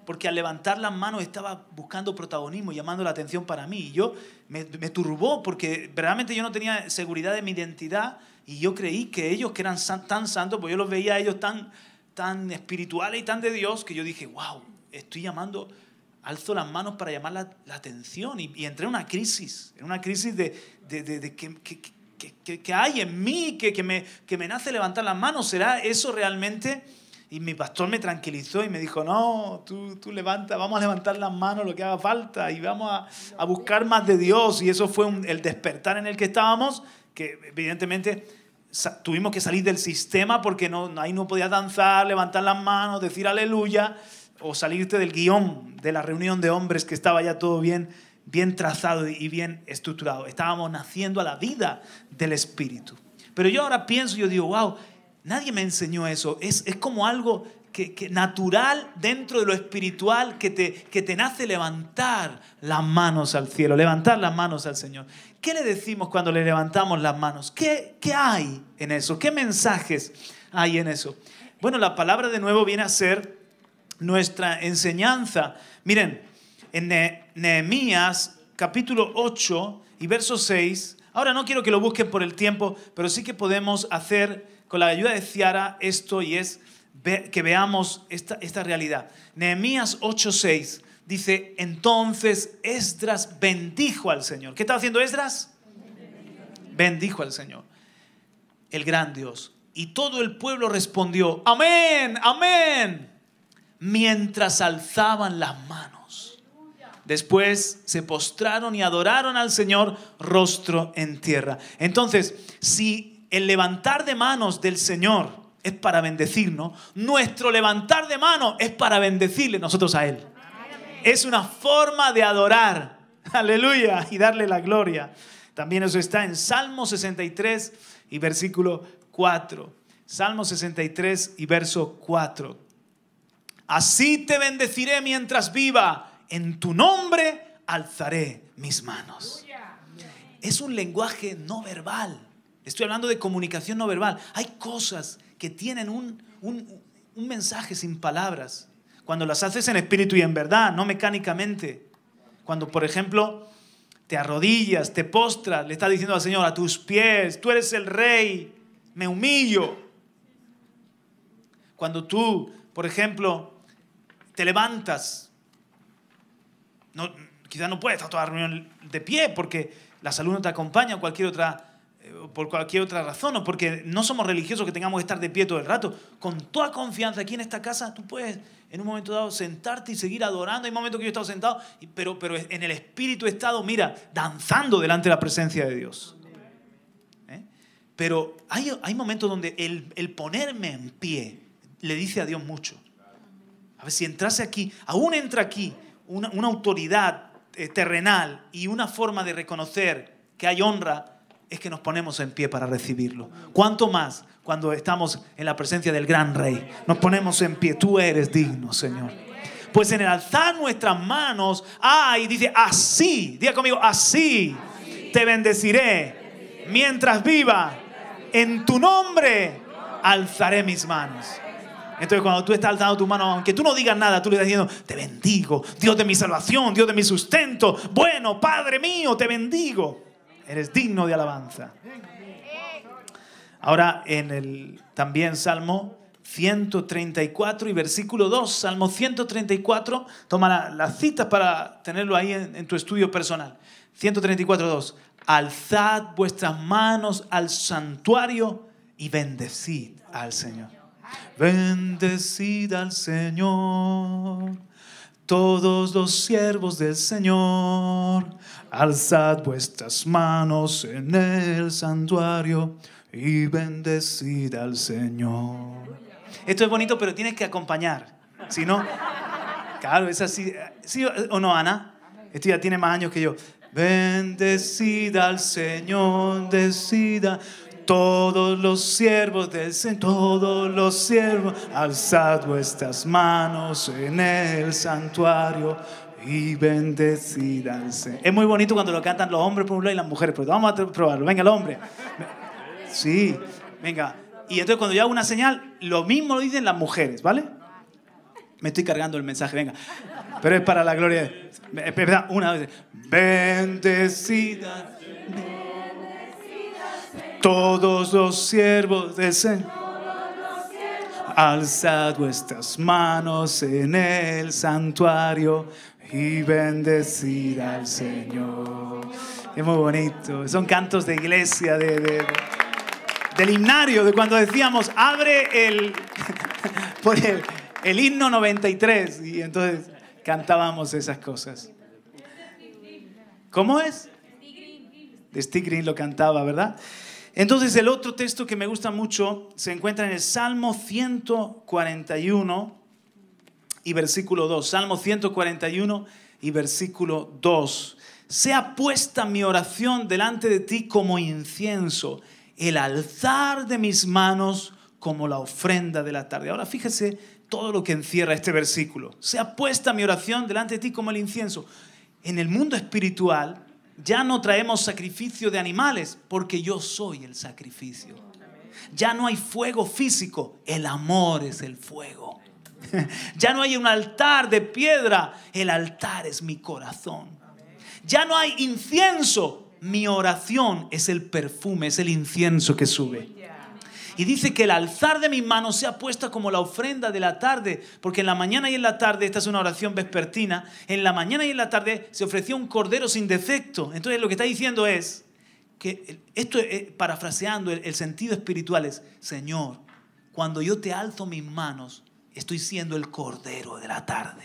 Porque al levantar las manos estaba buscando protagonismo, y llamando la atención para mí. Y yo me, turbó porque realmente yo no tenía seguridad de mi identidad y yo creí que ellos, que eran tan santos, pues yo los veía a ellos tan, tan espirituales y tan de Dios, que yo dije, wow, estoy llamando, alzo las manos para llamar la, atención. Y, entré en una crisis, en una crisis de, de, de, que que, hay en mí, que, me, que me nace levantar las manos, ¿será eso realmente? Y mi pastor me tranquilizó y me dijo, no, tú, tú levanta, vamos a levantar las manos lo que haga falta y vamos a, buscar más de Dios. Y eso fue el despertar en el que estábamos, que evidentemente tuvimos que salir del sistema porque no, ahí no podías danzar, levantar las manos, decir aleluya o salirte del guión de la reunión de hombres que estaba ya todo bien bien trazado y bien estructurado. Estábamos naciendo a la vida del Espíritu. Pero yo ahora pienso, yo digo, wow, nadie me enseñó eso. Es, como algo que, natural dentro de lo espiritual que te, que te nace levantar las manos al cielo, levantar las manos al Señor. ¿Qué le decimos cuando le levantamos las manos? ¿Qué, qué hay en eso? ¿Qué mensajes hay en eso? Bueno, la palabra de nuevo viene a ser nuestra enseñanza. Miren, en Nehemías capítulo 8 y verso 6. Ahora no quiero que lo busquen por el tiempo, pero sí que podemos hacer con la ayuda de Ciara esto y es que veamos esta, esta realidad. Nehemías 8:6 dice, entonces Esdras bendijo al Señor. ¿Qué estaba haciendo Esdras? Bendijo al Señor, el gran Dios. Y todo el pueblo respondió, amén, amén, mientras alzaban las manos. Después se postraron y adoraron al Señor rostro en tierra. Entonces, si el levantar de manos del Señor es para bendecirnos, nuestro levantar de mano es para bendecirle nosotros a Él. Es una forma de adorar, aleluya, y darle la gloria. También eso está en Salmo 63 y versículo 4. Salmo 63 y verso 4. Así te bendeciré mientras viva en tu nombre alzaré mis manos. Es un lenguaje no verbal. Estoy hablando de comunicación no verbal. Hay cosas que tienen un, mensaje sin palabras. Cuando las haces en espíritu y en verdad, no mecánicamente. Cuando, por ejemplo, te arrodillas, te postras, le estás diciendo al Señor, a tus pies, tú eres el rey, me humillo. Cuando tú, por ejemplo, te levantas quizás quizá no puedes estar toda la reunión de pie porque la salud no te acompaña o cualquier otra, eh, por cualquier otra razón o porque no somos religiosos que tengamos que estar de pie todo el rato. Con toda confianza aquí en esta casa tú puedes en un momento dado sentarte y seguir adorando. Hay momentos que yo he estado sentado, pero, pero en el espíritu he estado, mira, danzando delante de la presencia de Dios. ¿Eh? Pero hay, hay, momentos donde el, el ponerme en pie le dice a Dios mucho. A ver, si entrase aquí, aún entra aquí, una, autoridad eh, terrenal y una forma de reconocer que hay honra es que nos ponemos en pie para recibirlo. cuanto más cuando estamos en la presencia del gran rey? Nos ponemos en pie. Tú eres digno, Señor. Pues en el alzar nuestras manos, ay, dice, así, diga conmigo, así te bendeciré mientras viva. En tu nombre alzaré mis manos. Entonces cuando tú estás alzando tu mano, aunque tú no digas nada, tú le estás diciendo, te bendigo, Dios de mi salvación, Dios de mi sustento, bueno, Padre mío, te bendigo. Eres digno de alabanza. Ahora en el también Salmo 134 y versículo 2, Salmo 134, toma las citas para tenerlo ahí en, en tu estudio personal. 134, 2. Alzad vuestras manos al santuario y bendecid al Señor. Bendecida al Señor, todos los siervos del Señor, alzad vuestras manos en el santuario y bendecid al Señor. Esto es bonito, pero tienes que acompañar. Si no, claro, es así. ¿Sí o no, Ana? Esto ya tiene más años que yo. Bendecida al Señor, bendecida todos los siervos, Señor, todos los siervos, alzad vuestras manos en el santuario y bendecidase. Es muy bonito cuando lo cantan los hombres por un lado y las mujeres, pero vamos a probarlo. Venga, el hombre. Sí, venga. Y entonces cuando yo hago una señal, lo mismo lo dicen las mujeres, ¿vale? Me estoy cargando el mensaje, venga. Pero es para la gloria. Una vez. Bendecida. Todos los siervos del Señor. Alzad vuestras manos en el santuario y bendecid al Señor. Es muy bonito. Son cantos de iglesia, de, del himnario, de cuando decíamos, abre el, por el, himno 93. Y entonces cantábamos esas cosas. ¿Cómo es? De Stick Green lo cantaba, ¿verdad? Entonces el otro texto que me gusta mucho se encuentra en el Salmo 141 y versículo 2. Salmo 141 y versículo 2. Sea puesta mi oración delante de ti como incienso, el alzar de mis manos como la ofrenda de la tarde. Ahora fíjese todo lo que encierra este versículo. Sea puesta mi oración delante de ti como el incienso. En el mundo espiritual, ya no traemos sacrificio de animales porque yo soy el sacrificio. Ya no hay fuego físico, el amor es el fuego. Ya no hay un altar de piedra, el altar es mi corazón. Ya no hay incienso, mi oración es el perfume, es el incienso que sube. Y dice que el alzar de mis manos sea puesta como la ofrenda de la tarde, porque en la mañana y en la tarde, esta es una oración vespertina, en la mañana y en la tarde se ofreció un cordero sin defecto. Entonces lo que está diciendo es que esto es, eh, parafraseando el, sentido espiritual es, Señor, cuando yo te alzo mis manos, estoy siendo el cordero de la tarde.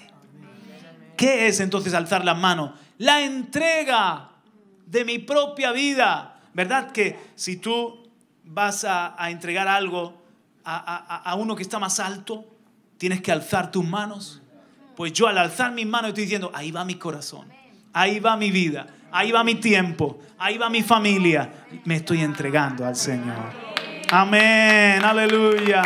¿Qué es entonces alzar las manos? La entrega de mi propia vida. ¿Verdad que si tú vas a, entregar algo a, a uno que está más alto, tienes que alzar tus manos. Pues yo al alzar mis manos estoy diciendo, ahí va mi corazón, ahí va mi vida, ahí va mi tiempo, ahí va mi familia. Me estoy entregando al Señor. Amén, aleluya.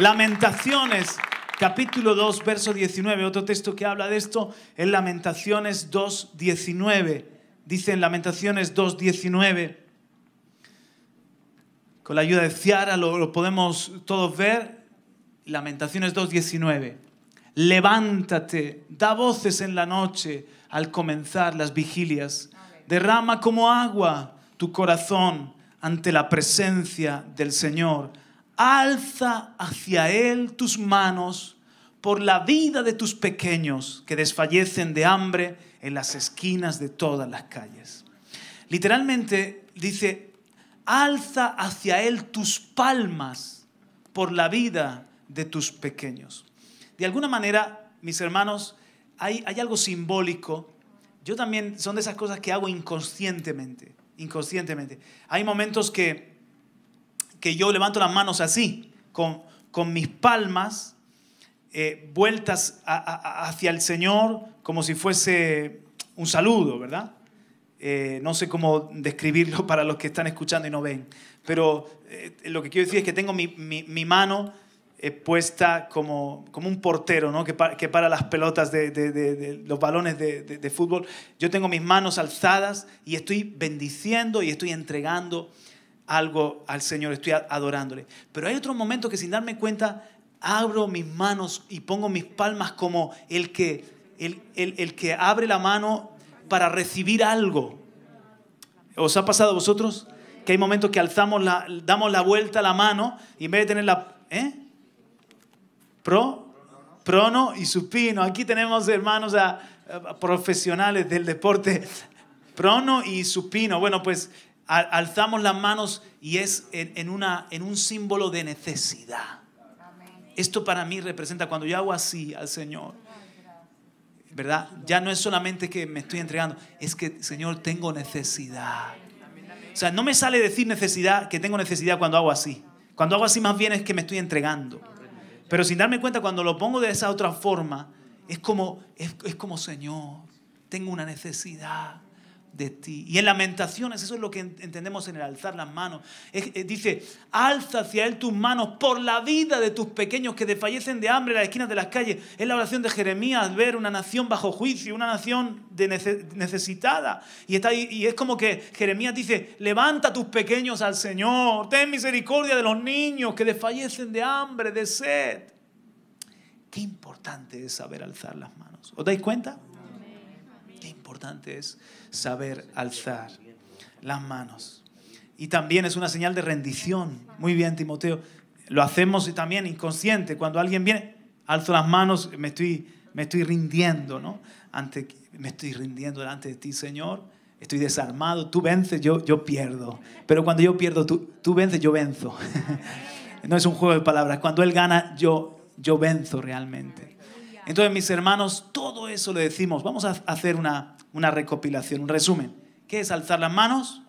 Lamentaciones, capítulo 2, verso 19. Otro texto que habla de esto es Lamentaciones 2, 19. Dice en Lamentaciones 2, 19. Con la ayuda de Ciara lo, podemos todos ver. Lamentaciones 2.19. Levántate, da voces en la noche al comenzar las vigilias. Derrama como agua tu corazón ante la presencia del Señor. Alza hacia Él tus manos por la vida de tus pequeños que desfallecen de hambre en las esquinas de todas las calles. Literalmente dice, alza hacia Él tus palmas por la vida de tus pequeños. De alguna manera, mis hermanos, hay, algo simbólico. Yo también son de esas cosas que hago inconscientemente, inconscientemente. Hay momentos que, que yo levanto las manos así, con, mis palmas eh, vueltas hacia el Señor como si fuese un saludo, ¿verdad? Eh, no sé cómo describirlo para los que están escuchando y no ven, pero eh, lo que quiero decir es que tengo mi, mano eh, puesta como, como un portero, ¿no? que, para, que para las pelotas de, los balones de, fútbol, yo tengo mis manos alzadas y estoy bendiciendo y estoy entregando algo al Señor, estoy adorándole. Pero hay otro momento que sin darme cuenta abro mis manos y pongo mis palmas como el que, el, el que abre la mano para recibir algo. ¿Os ha pasado a vosotros? Que hay momentos que alzamos la, damos la vuelta a la mano y en vez de tener la... ¿eh? Pro, prono y supino. Aquí tenemos hermanos profesionales del deporte. Prono y supino. Bueno, pues alzamos las manos y es en, en un símbolo de necesidad. Esto para mí representa cuando yo hago así al Señor ¿verdad? Ya no es solamente que me estoy entregando, es que, Señor, tengo necesidad. O sea, no me sale decir necesidad, que tengo necesidad cuando hago así. Cuando hago así más bien es que me estoy entregando. Pero sin darme cuenta, cuando lo pongo de esa otra forma, es como, es como Señor, tengo una necesidad de ti. Y en lamentaciones, eso es lo que entendemos en el alzar las manos. dice, alza hacia Él tus manos por la vida de tus pequeños que desfallecen de hambre en las esquinas de las calles. Es la oración de Jeremías ver una nación bajo juicio, una nación necesitada. Y, está y es como que Jeremías dice, levanta tus pequeños al Señor, ten misericordia de los niños que desfallecen de hambre, de sed. Qué importante es saber alzar las manos. ¿Os dais cuenta? Qué importante es saber alzar las manos. Y también es una señal de rendición. Muy bien, Timoteo. Lo hacemos también inconsciente. Cuando alguien viene, alzo las manos, me estoy, me estoy rindiendo, ¿no? me estoy rindiendo delante de ti, Señor. Estoy desarmado. Tú vences, yo, yo pierdo. Pero cuando yo pierdo, tú, tú vences, yo venzo. no es un juego de palabras. Cuando Él gana, yo, yo venzo realmente. Entonces, mis hermanos, todo eso le decimos. Vamos a hacer una, una recopilación, un resumen. ¿Qué es alzar las manos?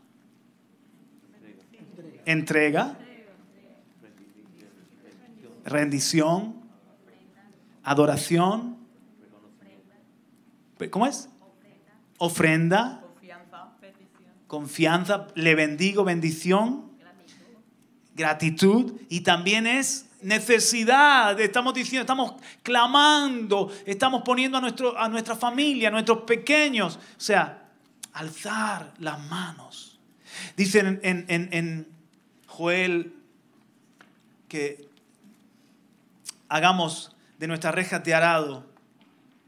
Entrega. Rendición. Adoración. ¿Cómo es? Ofrenda. Confianza. Le bendigo, bendición. Gratitud. Y también es necesidad, estamos diciendo, estamos clamando, estamos poniendo a, nuestro, a nuestra familia, a nuestros pequeños, o sea, alzar las manos. Dicen en, Joel que hagamos de nuestras rejas de arado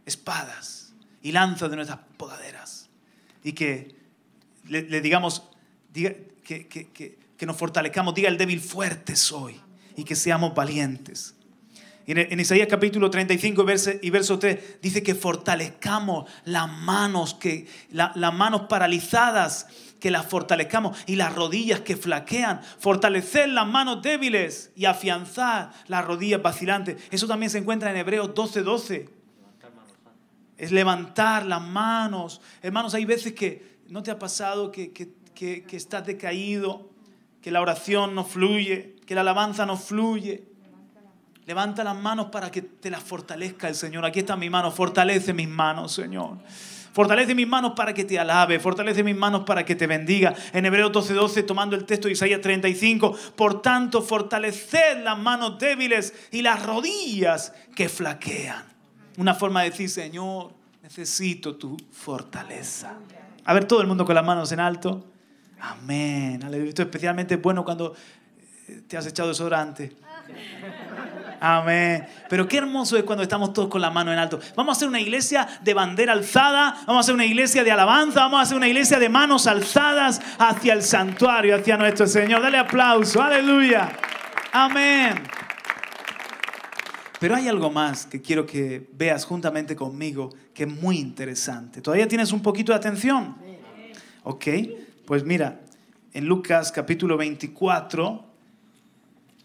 espadas y lanzas de nuestras podaderas y que le, digamos que, que, que, que nos fortalezcamos, diga el débil fuerte soy y que seamos valientes. En, Isaías capítulo 35 y verso 3 dice que fortalezcamos las manos, que, las manos paralizadas, que las fortalezcamos y las rodillas que flaquean. Fortalecer las manos débiles y afianzar las rodillas vacilantes. Eso también se encuentra en Hebreos 12:12. 12. Es levantar las manos. Hermanos, hay veces que no te ha pasado que, que, que, que estás decaído que la oración no fluye, que la alabanza no fluye. Levanta las manos para que te las fortalezca el Señor. Aquí están mis manos, fortalece mis manos, Señor. Fortalece mis manos para que te alabe, fortalece mis manos para que te bendiga. En Hebreo 12:12, tomando el texto de Isaías 35, por tanto, fortaleced las manos débiles y las rodillas que flaquean. Una forma de decir, Señor, necesito tu fortaleza. A ver, todo el mundo con las manos en alto. Amén. esto es especialmente bueno cuando eh, te has echado antes Amén. Pero qué hermoso es cuando estamos todos con la mano en alto. Vamos a hacer una iglesia de bandera alzada, vamos a hacer una iglesia de alabanza, vamos a hacer una iglesia de manos alzadas hacia el santuario, hacia nuestro Señor. Dale aplauso. Aleluya. Amén. Pero hay algo más que quiero que veas juntamente conmigo que es muy interesante. ¿Todavía tienes un poquito de atención? Ok. Pues mira, en Lucas capítulo 24,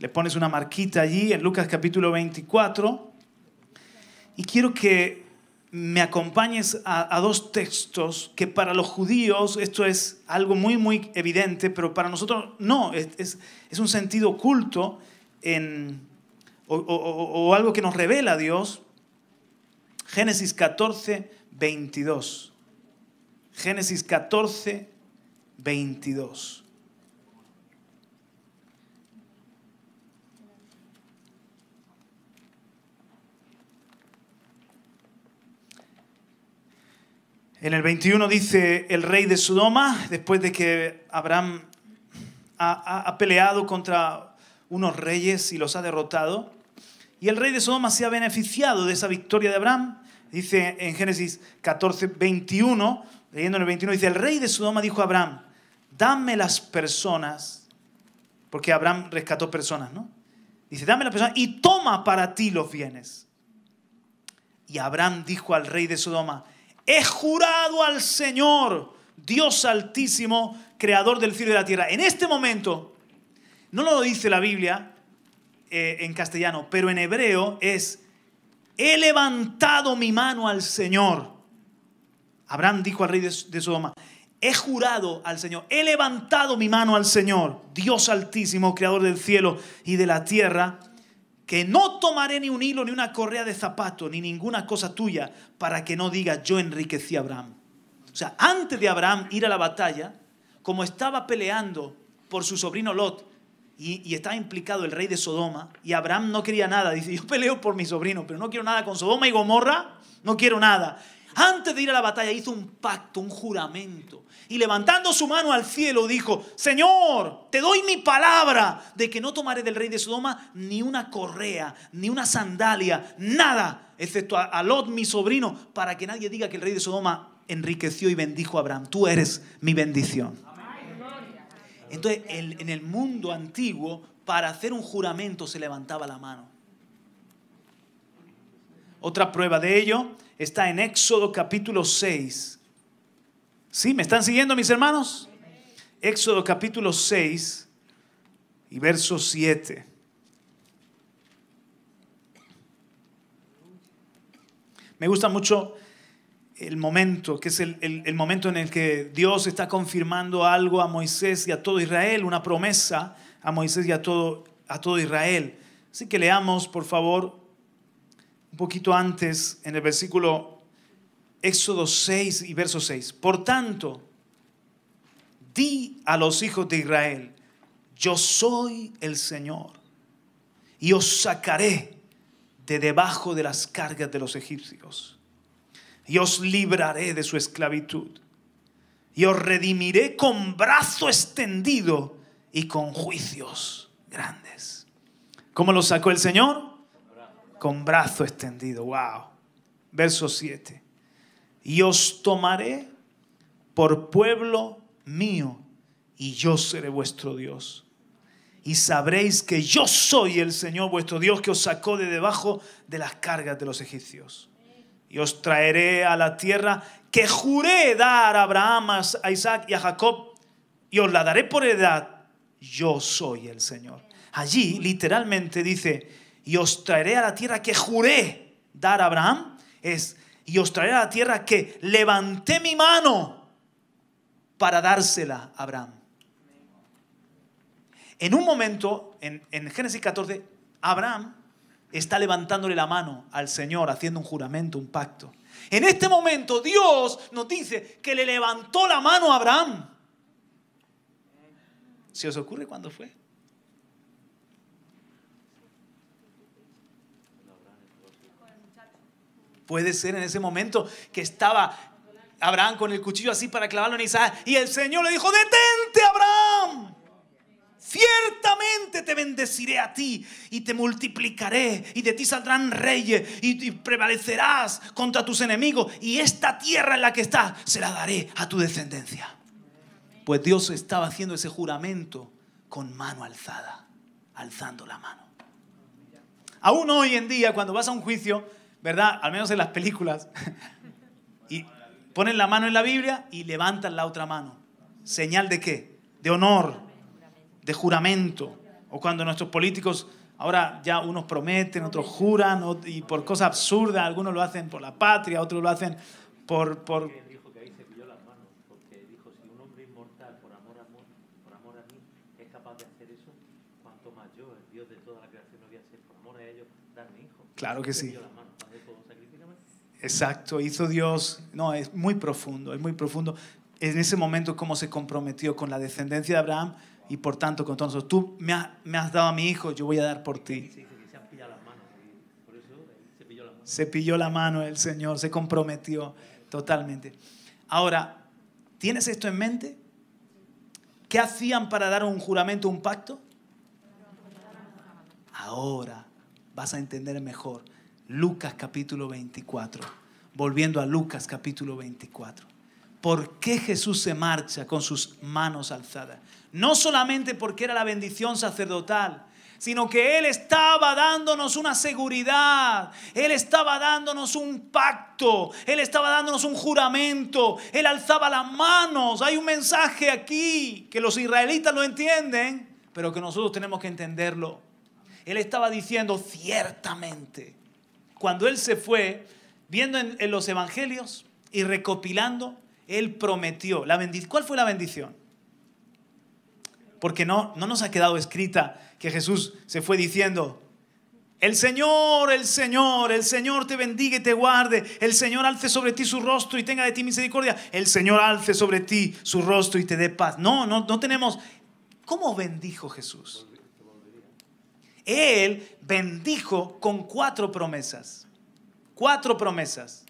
le pones una marquita allí, en Lucas capítulo 24, y quiero que me acompañes a, dos textos que para los judíos esto es algo muy, muy evidente, pero para nosotros no, es, un sentido oculto o, algo que nos revela Dios. Génesis 14, 22. Génesis 14, 22. En el 21 dice el rey de Sodoma, después de que Abraham ha, peleado contra unos reyes y los ha derrotado, y el rey de Sodoma se ha beneficiado de esa victoria de Abraham. Dice en Génesis 14, 21, leyendo en el 21, dice, el rey de Sodoma dijo a Abraham, dame las personas, porque Abraham rescató personas, ¿no? Dice, dame las personas y toma para ti los bienes. Y Abraham dijo al rey de Sodoma, he jurado al Señor, Dios altísimo, creador del cielo y de la tierra. En este momento, no lo dice la Biblia eh, en castellano, pero en hebreo es, he levantado mi mano al Señor. Abraham dijo al rey de, de Sodoma, he jurado al Señor, he levantado mi mano al Señor, Dios altísimo, creador del cielo y de la tierra, que no tomaré ni un hilo, ni una correa de zapato, ni ninguna cosa tuya, para que no diga yo enriquecí a Abraham. O sea, antes de Abraham ir a la batalla, como estaba peleando por su sobrino Lot, y, y, estaba implicado el rey de Sodoma, y Abraham no quería nada. Dice, yo peleo por mi sobrino, pero no quiero nada con Sodoma y Gomorra, no quiero nada antes de ir a la batalla, hizo un pacto, un juramento. Y levantando su mano al cielo, dijo, Señor, te doy mi palabra de que no tomaré del rey de Sodoma ni una correa, ni una sandalia, nada, excepto a Lot, mi sobrino, para que nadie diga que el rey de Sodoma enriqueció y bendijo a Abraham. Tú eres mi bendición. Entonces, en el mundo antiguo, para hacer un juramento se levantaba la mano. Otra prueba de ello está en Éxodo capítulo 6. ¿Sí? ¿Me están siguiendo mis hermanos? Éxodo capítulo 6 y verso 7. Me gusta mucho el momento, que es el, momento en el que Dios está confirmando algo a Moisés y a todo Israel, una promesa a Moisés y a todo, a todo Israel. Así que leamos, por favor, un poquito antes en el versículo Éxodo 6 y verso 6. Por tanto, di a los hijos de Israel, yo soy el Señor y os sacaré de debajo de las cargas de los egipcios y os libraré de su esclavitud y os redimiré con brazo extendido y con juicios grandes. ¿Cómo lo sacó el Señor? con brazo extendido. Wow. Verso 7. Y os tomaré por pueblo mío y yo seré vuestro Dios. Y sabréis que yo soy el Señor vuestro Dios que os sacó de debajo de las cargas de los egipcios. Y os traeré a la tierra que juré dar a Abraham, a Isaac y a Jacob. Y os la daré por edad. Yo soy el Señor. Allí literalmente dice, y os traeré a la tierra que juré dar a Abraham, es, y os traeré a la tierra que levanté mi mano para dársela a Abraham. En un momento, en, en Génesis 14, Abraham está levantándole la mano al Señor, haciendo un juramento, un pacto. En este momento Dios nos dice que le levantó la mano a Abraham. ¿Se os ocurre cuándo fue? Puede ser en ese momento que estaba Abraham con el cuchillo así para clavarlo en Isaac y el Señor le dijo, detente Abraham. Ciertamente te bendeciré a ti y te multiplicaré y de ti saldrán reyes y, prevalecerás contra tus enemigos y esta tierra en la que estás se la daré a tu descendencia. Pues Dios estaba haciendo ese juramento con mano alzada, alzando la mano. Aún hoy en día cuando vas a un juicio, ¿verdad? Al menos en las películas. y ponen la mano en la Biblia y levantan la otra mano. ¿Señal de qué? De honor, de juramento. O cuando nuestros políticos Ahora ya unos prometen, otros juran, y por cosas absurdas, algunos lo hacen por la patria, otros lo hacen por... por... Claro que sí. Exacto, hizo Dios, no, es muy profundo, es muy profundo. En ese momento, cómo se comprometió con la descendencia de Abraham y por tanto con todos nosotros. Tú me, has dado a mi hijo, yo voy a dar por ti. se, se pilló la mano el Señor, se comprometió totalmente. Ahora, ¿tienes esto en mente? ¿Qué hacían para dar un juramento, un pacto? Ahora vas a entender mejor Lucas capítulo 24. Volviendo a Lucas capítulo 24. ¿Por qué Jesús se marcha con sus manos alzadas? No solamente porque era la bendición sacerdotal, sino que Él estaba dándonos una seguridad, Él estaba dándonos un pacto, Él estaba dándonos un juramento, Él alzaba las manos. Hay un mensaje aquí que los israelitas lo entienden, pero que nosotros tenemos que entenderlo. Él estaba diciendo ciertamente, cuando él se fue, viendo en, los evangelios y recopilando, él prometió. La ¿Cuál fue la bendición? Porque no, no nos ha quedado escrita que Jesús se fue diciendo, el Señor, el Señor, el Señor te bendiga y te guarde. El Señor alce sobre ti su rostro y tenga de ti misericordia. El Señor alce sobre ti su rostro y te dé paz. No, no, no tenemos. ¿Cómo bendijo Jesús? Él bendijo con cuatro promesas. Cuatro promesas.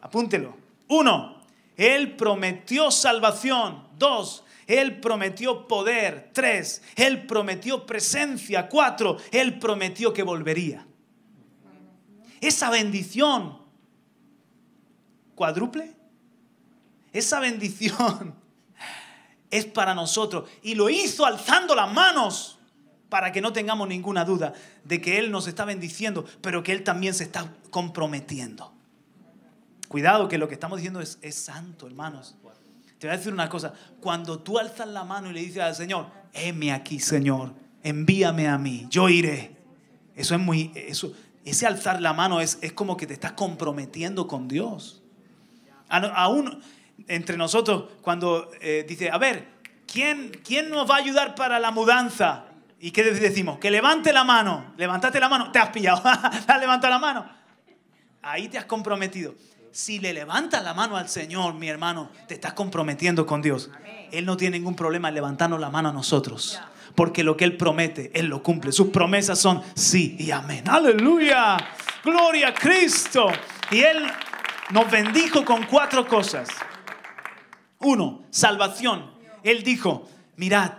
Apúntelo. Uno, Él prometió salvación. Dos, Él prometió poder. Tres, Él prometió presencia. Cuatro, Él prometió que volvería. Esa bendición cuádruple, esa bendición es para nosotros. Y lo hizo alzando las manos para que no tengamos ninguna duda de que Él nos está bendiciendo, pero que Él también se está comprometiendo. Cuidado, que lo que estamos diciendo es, es santo, hermanos. Te voy a decir una cosa, cuando tú alzas la mano y le dices al Señor, heme aquí, Señor, envíame a mí, yo iré. Eso es muy, eso, ese alzar la mano es, como que te estás comprometiendo con Dios. Aún entre nosotros, cuando eh, dice, a ver, ¿quién, ¿quién nos va a ayudar para la mudanza? ¿Y qué decimos? Que levante la mano. levantate la mano. Te has pillado. has levantado la mano. Ahí te has comprometido. Si le levantas la mano al Señor, mi hermano, te estás comprometiendo con Dios. Él no tiene ningún problema en levantarnos la mano a nosotros. Porque lo que Él promete, Él lo cumple. Sus promesas son sí y amén. Aleluya. Gloria a Cristo. Y Él nos bendijo con cuatro cosas. Uno, salvación. Él dijo, mirad,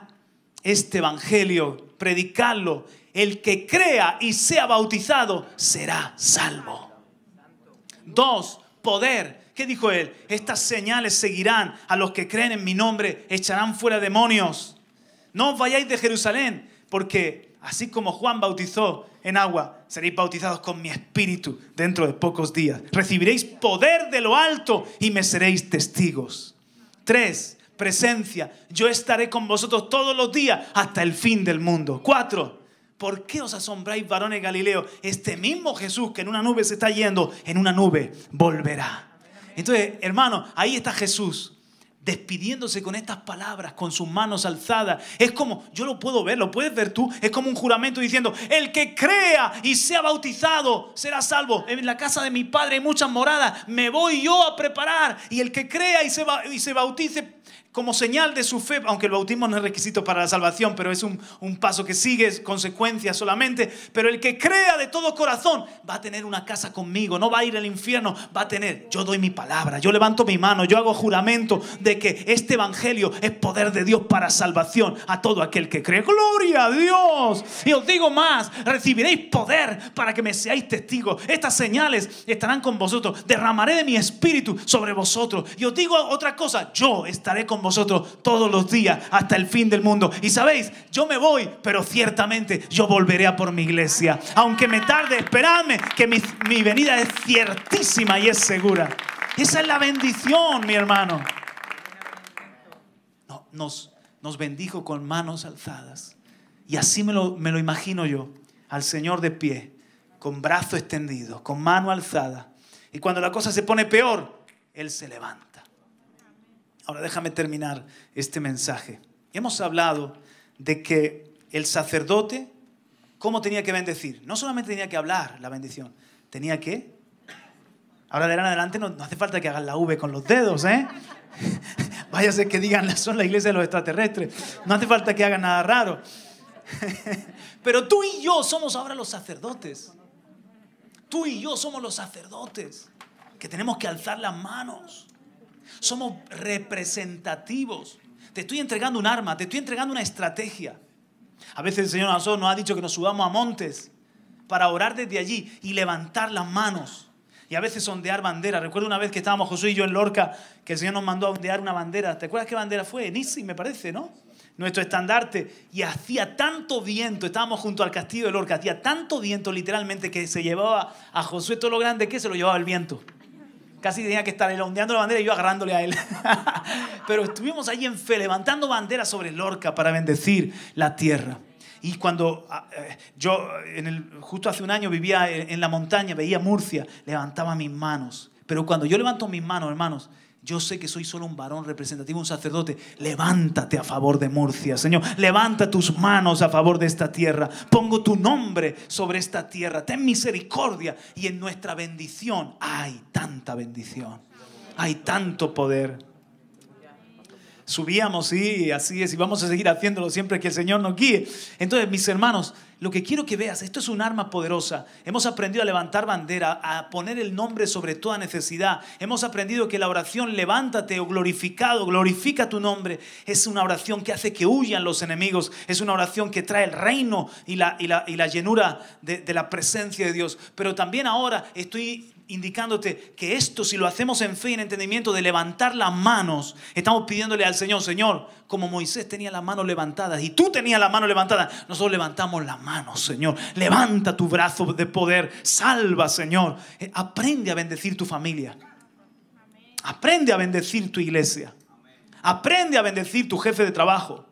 este Evangelio predicarlo. El que crea y sea bautizado será salvo. Dos, poder. ¿Qué dijo él? Estas señales seguirán a los que creen en mi nombre, echarán fuera demonios. No os vayáis de Jerusalén, porque así como Juan bautizó en agua, seréis bautizados con mi espíritu dentro de pocos días. Recibiréis poder de lo alto y me seréis testigos. Tres, presencia. Yo estaré con vosotros todos los días hasta el fin del mundo. Cuatro. ¿Por qué os asombráis, varones Galileo? Este mismo Jesús que en una nube se está yendo, en una nube volverá. Entonces, hermano, ahí está Jesús despidiéndose con estas palabras, con sus manos alzadas. Es como, yo lo puedo ver, lo puedes ver tú, es como un juramento diciendo, el que crea y sea bautizado será salvo. En la casa de mi padre hay muchas moradas, me voy yo a preparar y el que crea y se bautice como señal de su fe, aunque el bautismo no es requisito para la salvación, pero es un, paso que sigue, es consecuencia solamente, pero el que crea de todo corazón va a tener una casa conmigo, no va a ir al infierno, va a tener, yo doy mi palabra, yo levanto mi mano, yo hago juramento de que este Evangelio es poder de Dios para salvación a todo aquel que cree. Gloria a Dios. Y os digo más, recibiréis poder para que me seáis testigos. Estas señales estarán con vosotros. Derramaré de mi espíritu sobre vosotros. Y os digo otra cosa, yo estaré con vosotros todos los días hasta el fin del mundo. Y sabéis, yo me voy, pero ciertamente yo volveré a por mi iglesia. Aunque me tarde, esperadme, que mi, venida es ciertísima y es segura. Esa es la bendición, mi hermano. nos, nos bendijo con manos alzadas. Y así me lo, me lo imagino yo, al Señor de pie, con brazo extendido, con mano alzada. Y cuando la cosa se pone peor, Él se levanta. Ahora déjame terminar este mensaje. Hemos hablado de que el sacerdote, ¿cómo tenía que bendecir? No solamente tenía que hablar la bendición, tenía que... Ahora de adelante no, no hace falta que hagan la V con los dedos, ¿eh? Váyase que digan, son la iglesia de los extraterrestres. No hace falta que hagan nada raro. Pero tú y yo somos ahora los sacerdotes. Tú y yo somos los sacerdotes que tenemos que alzar las manos somos representativos. Te estoy entregando un arma, te estoy entregando una estrategia. A veces el Señor nos ha dicho que nos subamos a montes para orar desde allí y levantar las manos. Y a veces ondear banderas. Recuerdo una vez que estábamos Josué y yo en Lorca, que el Señor nos mandó a ondear una bandera. ¿Te acuerdas qué bandera fue? Enisi, me parece, ¿no? Nuestro estandarte. Y hacía tanto viento, estábamos junto al castillo de Lorca, hacía tanto viento literalmente que se llevaba a Josué todo lo grande que se lo llevaba el viento. Casi tenía que estar él ondeando la bandera y yo agarrándole a él. Pero estuvimos allí en fe, levantando bandera sobre Lorca para bendecir la tierra. Y cuando ah, eh, yo, en el, justo hace un año, vivía en la montaña, veía Murcia, levantaba mis manos. Pero cuando yo levanto mis manos, hermanos, yo sé que soy solo un varón representativo, un sacerdote. Levántate a favor de Murcia, Señor. Levanta tus manos a favor de esta tierra. Pongo tu nombre sobre esta tierra. Ten misericordia. Y en nuestra bendición hay tanta bendición. Hay tanto poder. Subíamos, y así es. Y vamos a seguir haciéndolo siempre que el Señor nos guíe. Entonces, mis hermanos, lo que quiero que veas, esto es un arma poderosa. Hemos aprendido a levantar bandera, a poner el nombre sobre toda necesidad. Hemos aprendido que la oración levántate o oh glorificado, glorifica tu nombre, es una oración que hace que huyan los enemigos. Es una oración que trae el reino y la, y la, y la llenura de, de la presencia de Dios. Pero también ahora estoy indicándote que esto, si lo hacemos en fe y en entendimiento de levantar las manos, estamos pidiéndole al Señor, Señor, como Moisés tenía las manos levantadas y tú tenías las manos levantadas, nosotros levantamos las manos Señor. Levanta tu brazo de poder. Salva, Señor. Eh, aprende a bendecir tu familia. Aprende a bendecir tu iglesia. Aprende a bendecir tu jefe de trabajo.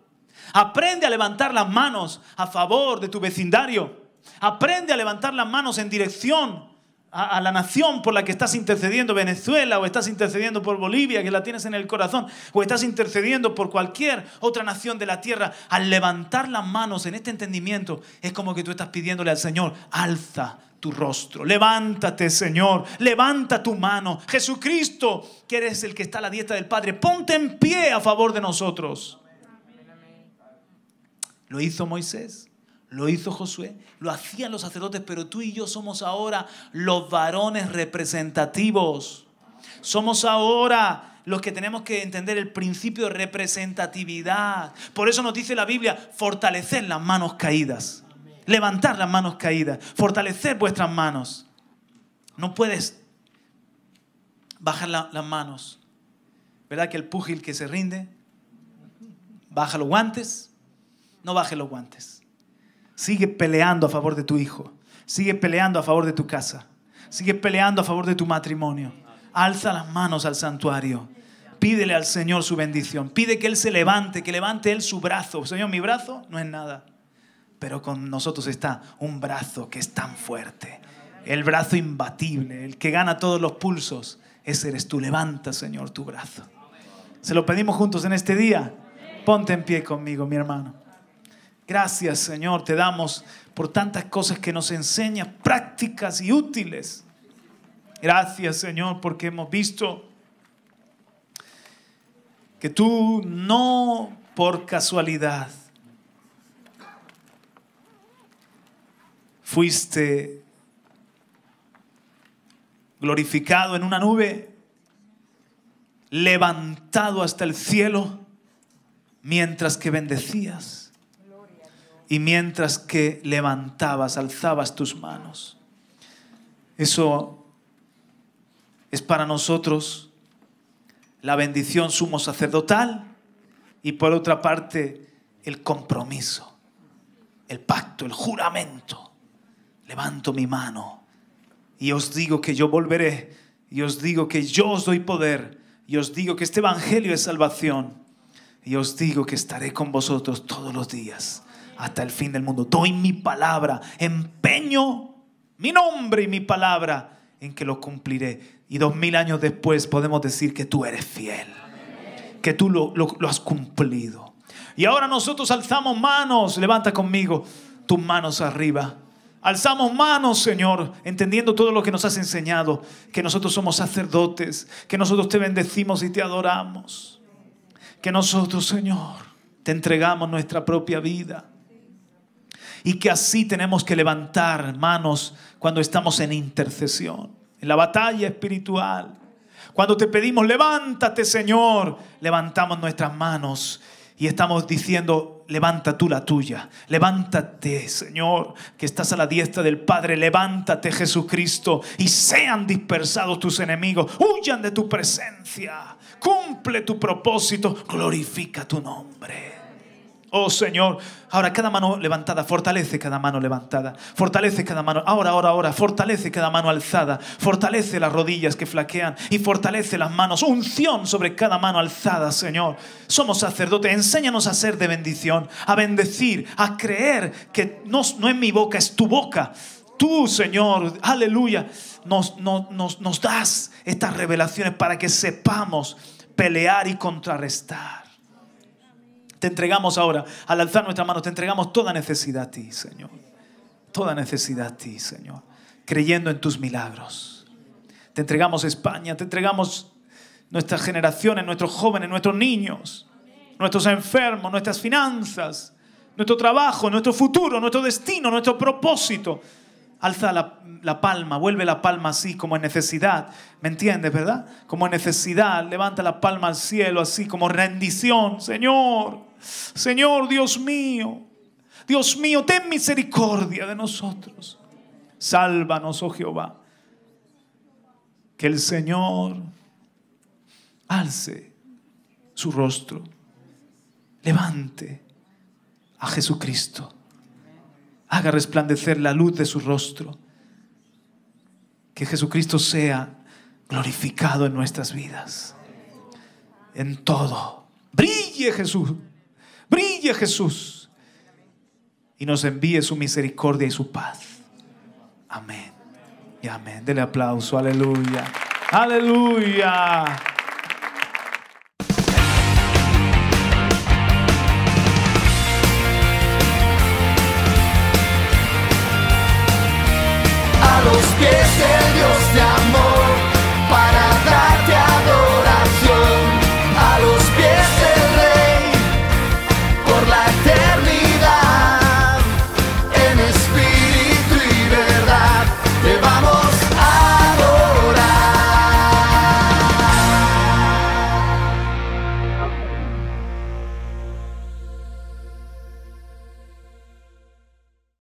Aprende a levantar las manos a favor de tu vecindario. Aprende a levantar las manos en dirección a, la nación por la que estás intercediendo, Venezuela, o estás intercediendo por Bolivia, que la tienes en el corazón, o estás intercediendo por cualquier otra nación de la tierra, al levantar las manos en este entendimiento, es como que tú estás pidiéndole al Señor, alza tu rostro, levántate Señor, levanta tu mano, Jesucristo, que eres el que está a la dieta del Padre, ponte en pie a favor de nosotros. Lo hizo Moisés. Lo hizo Josué, lo hacían los sacerdotes, pero tú y yo somos ahora los varones representativos. Somos ahora los que tenemos que entender el principio de representatividad. Por eso nos dice la Biblia, fortalecer las manos caídas, levantar las manos caídas, fortalecer vuestras manos. No puedes bajar las manos. ¿Verdad que el púgil que se rinde, baja los guantes? No baje los guantes. Sigue peleando a favor de tu hijo. Sigue peleando a favor de tu casa. Sigue peleando a favor de tu matrimonio. Alza las manos al santuario. Pídele al Señor su bendición. Pide que Él se levante, que levante Él su brazo. Señor, mi brazo no es nada. Pero con nosotros está un brazo que es tan fuerte. El brazo imbatible, el que gana todos los pulsos. Ese eres tú. Levanta, Señor, tu brazo. Se lo pedimos juntos en este día. Ponte en pie conmigo, mi hermano. Gracias Señor, te damos por tantas cosas que nos enseñas, prácticas y útiles. Gracias Señor, porque hemos visto que tú no por casualidad fuiste glorificado en una nube, levantado hasta el cielo, mientras que bendecías y mientras que levantabas, alzabas tus manos. Eso es para nosotros la bendición sumo sacerdotal y por otra parte el compromiso, el pacto, el juramento. Levanto mi mano y os digo que yo volveré y os digo que yo os doy poder y os digo que este Evangelio es salvación y os digo que estaré con vosotros todos los días hasta el fin del mundo. Doy mi palabra, empeño mi nombre y mi palabra en que lo cumpliré. Y dos mil años después podemos decir que tú eres fiel, que tú lo has cumplido. Y ahora nosotros alzamos manos, levanta conmigo tus manos arriba. Alzamos manos, Señor, entendiendo todo lo que nos has enseñado, que nosotros somos sacerdotes, que nosotros te bendecimos y te adoramos, que nosotros, Señor, te entregamos nuestra propia vida y que así tenemos que levantar manos cuando estamos en intercesión, en la batalla espiritual. Cuando te pedimos, levántate Señor, levantamos nuestras manos y estamos diciendo, levanta tú la tuya, levántate Señor, que estás a la diestra del Padre, levántate Jesucristo y sean dispersados tus enemigos, huyan de tu presencia, cumple tu propósito, glorifica tu nombre. Oh Señor, ahora cada mano levantada, fortalece cada mano levantada, fortalece cada mano, ahora, ahora, ahora, fortalece cada mano alzada, fortalece las rodillas que flaquean y fortalece las manos, unción sobre cada mano alzada, Señor. Somos sacerdotes, enséñanos a ser de bendición, a bendecir, a creer que no, no es mi boca, es tu boca. Tú, Señor, aleluya, nos, nos das estas revelaciones para que sepamos pelear y contrarrestar. Te entregamos ahora, al alzar nuestra mano. te entregamos toda necesidad a ti, Señor. Toda necesidad a ti, Señor. Creyendo en tus milagros. Te entregamos España, te entregamos nuestras generaciones, nuestros jóvenes, nuestros niños, nuestros enfermos, nuestras finanzas, nuestro trabajo, nuestro futuro, nuestro destino, nuestro propósito. Alza la, la, palma, vuelve la palma así como en necesidad. ¿Me entiendes, verdad? Como en necesidad, levanta la palma al cielo así como rendición, Señor. Señor Dios mío, Dios mío, ten misericordia de nosotros. Sálvanos, oh Jehová. Que el Señor alce su rostro, levante a Jesucristo, haga resplandecer la luz de su rostro. Que Jesucristo sea glorificado en nuestras vidas, en todo. Brille Jesús. Brille Jesús. Y nos envíe su misericordia y su paz. Amén. Y amén. Dele aplauso. Aleluya. Aleluya.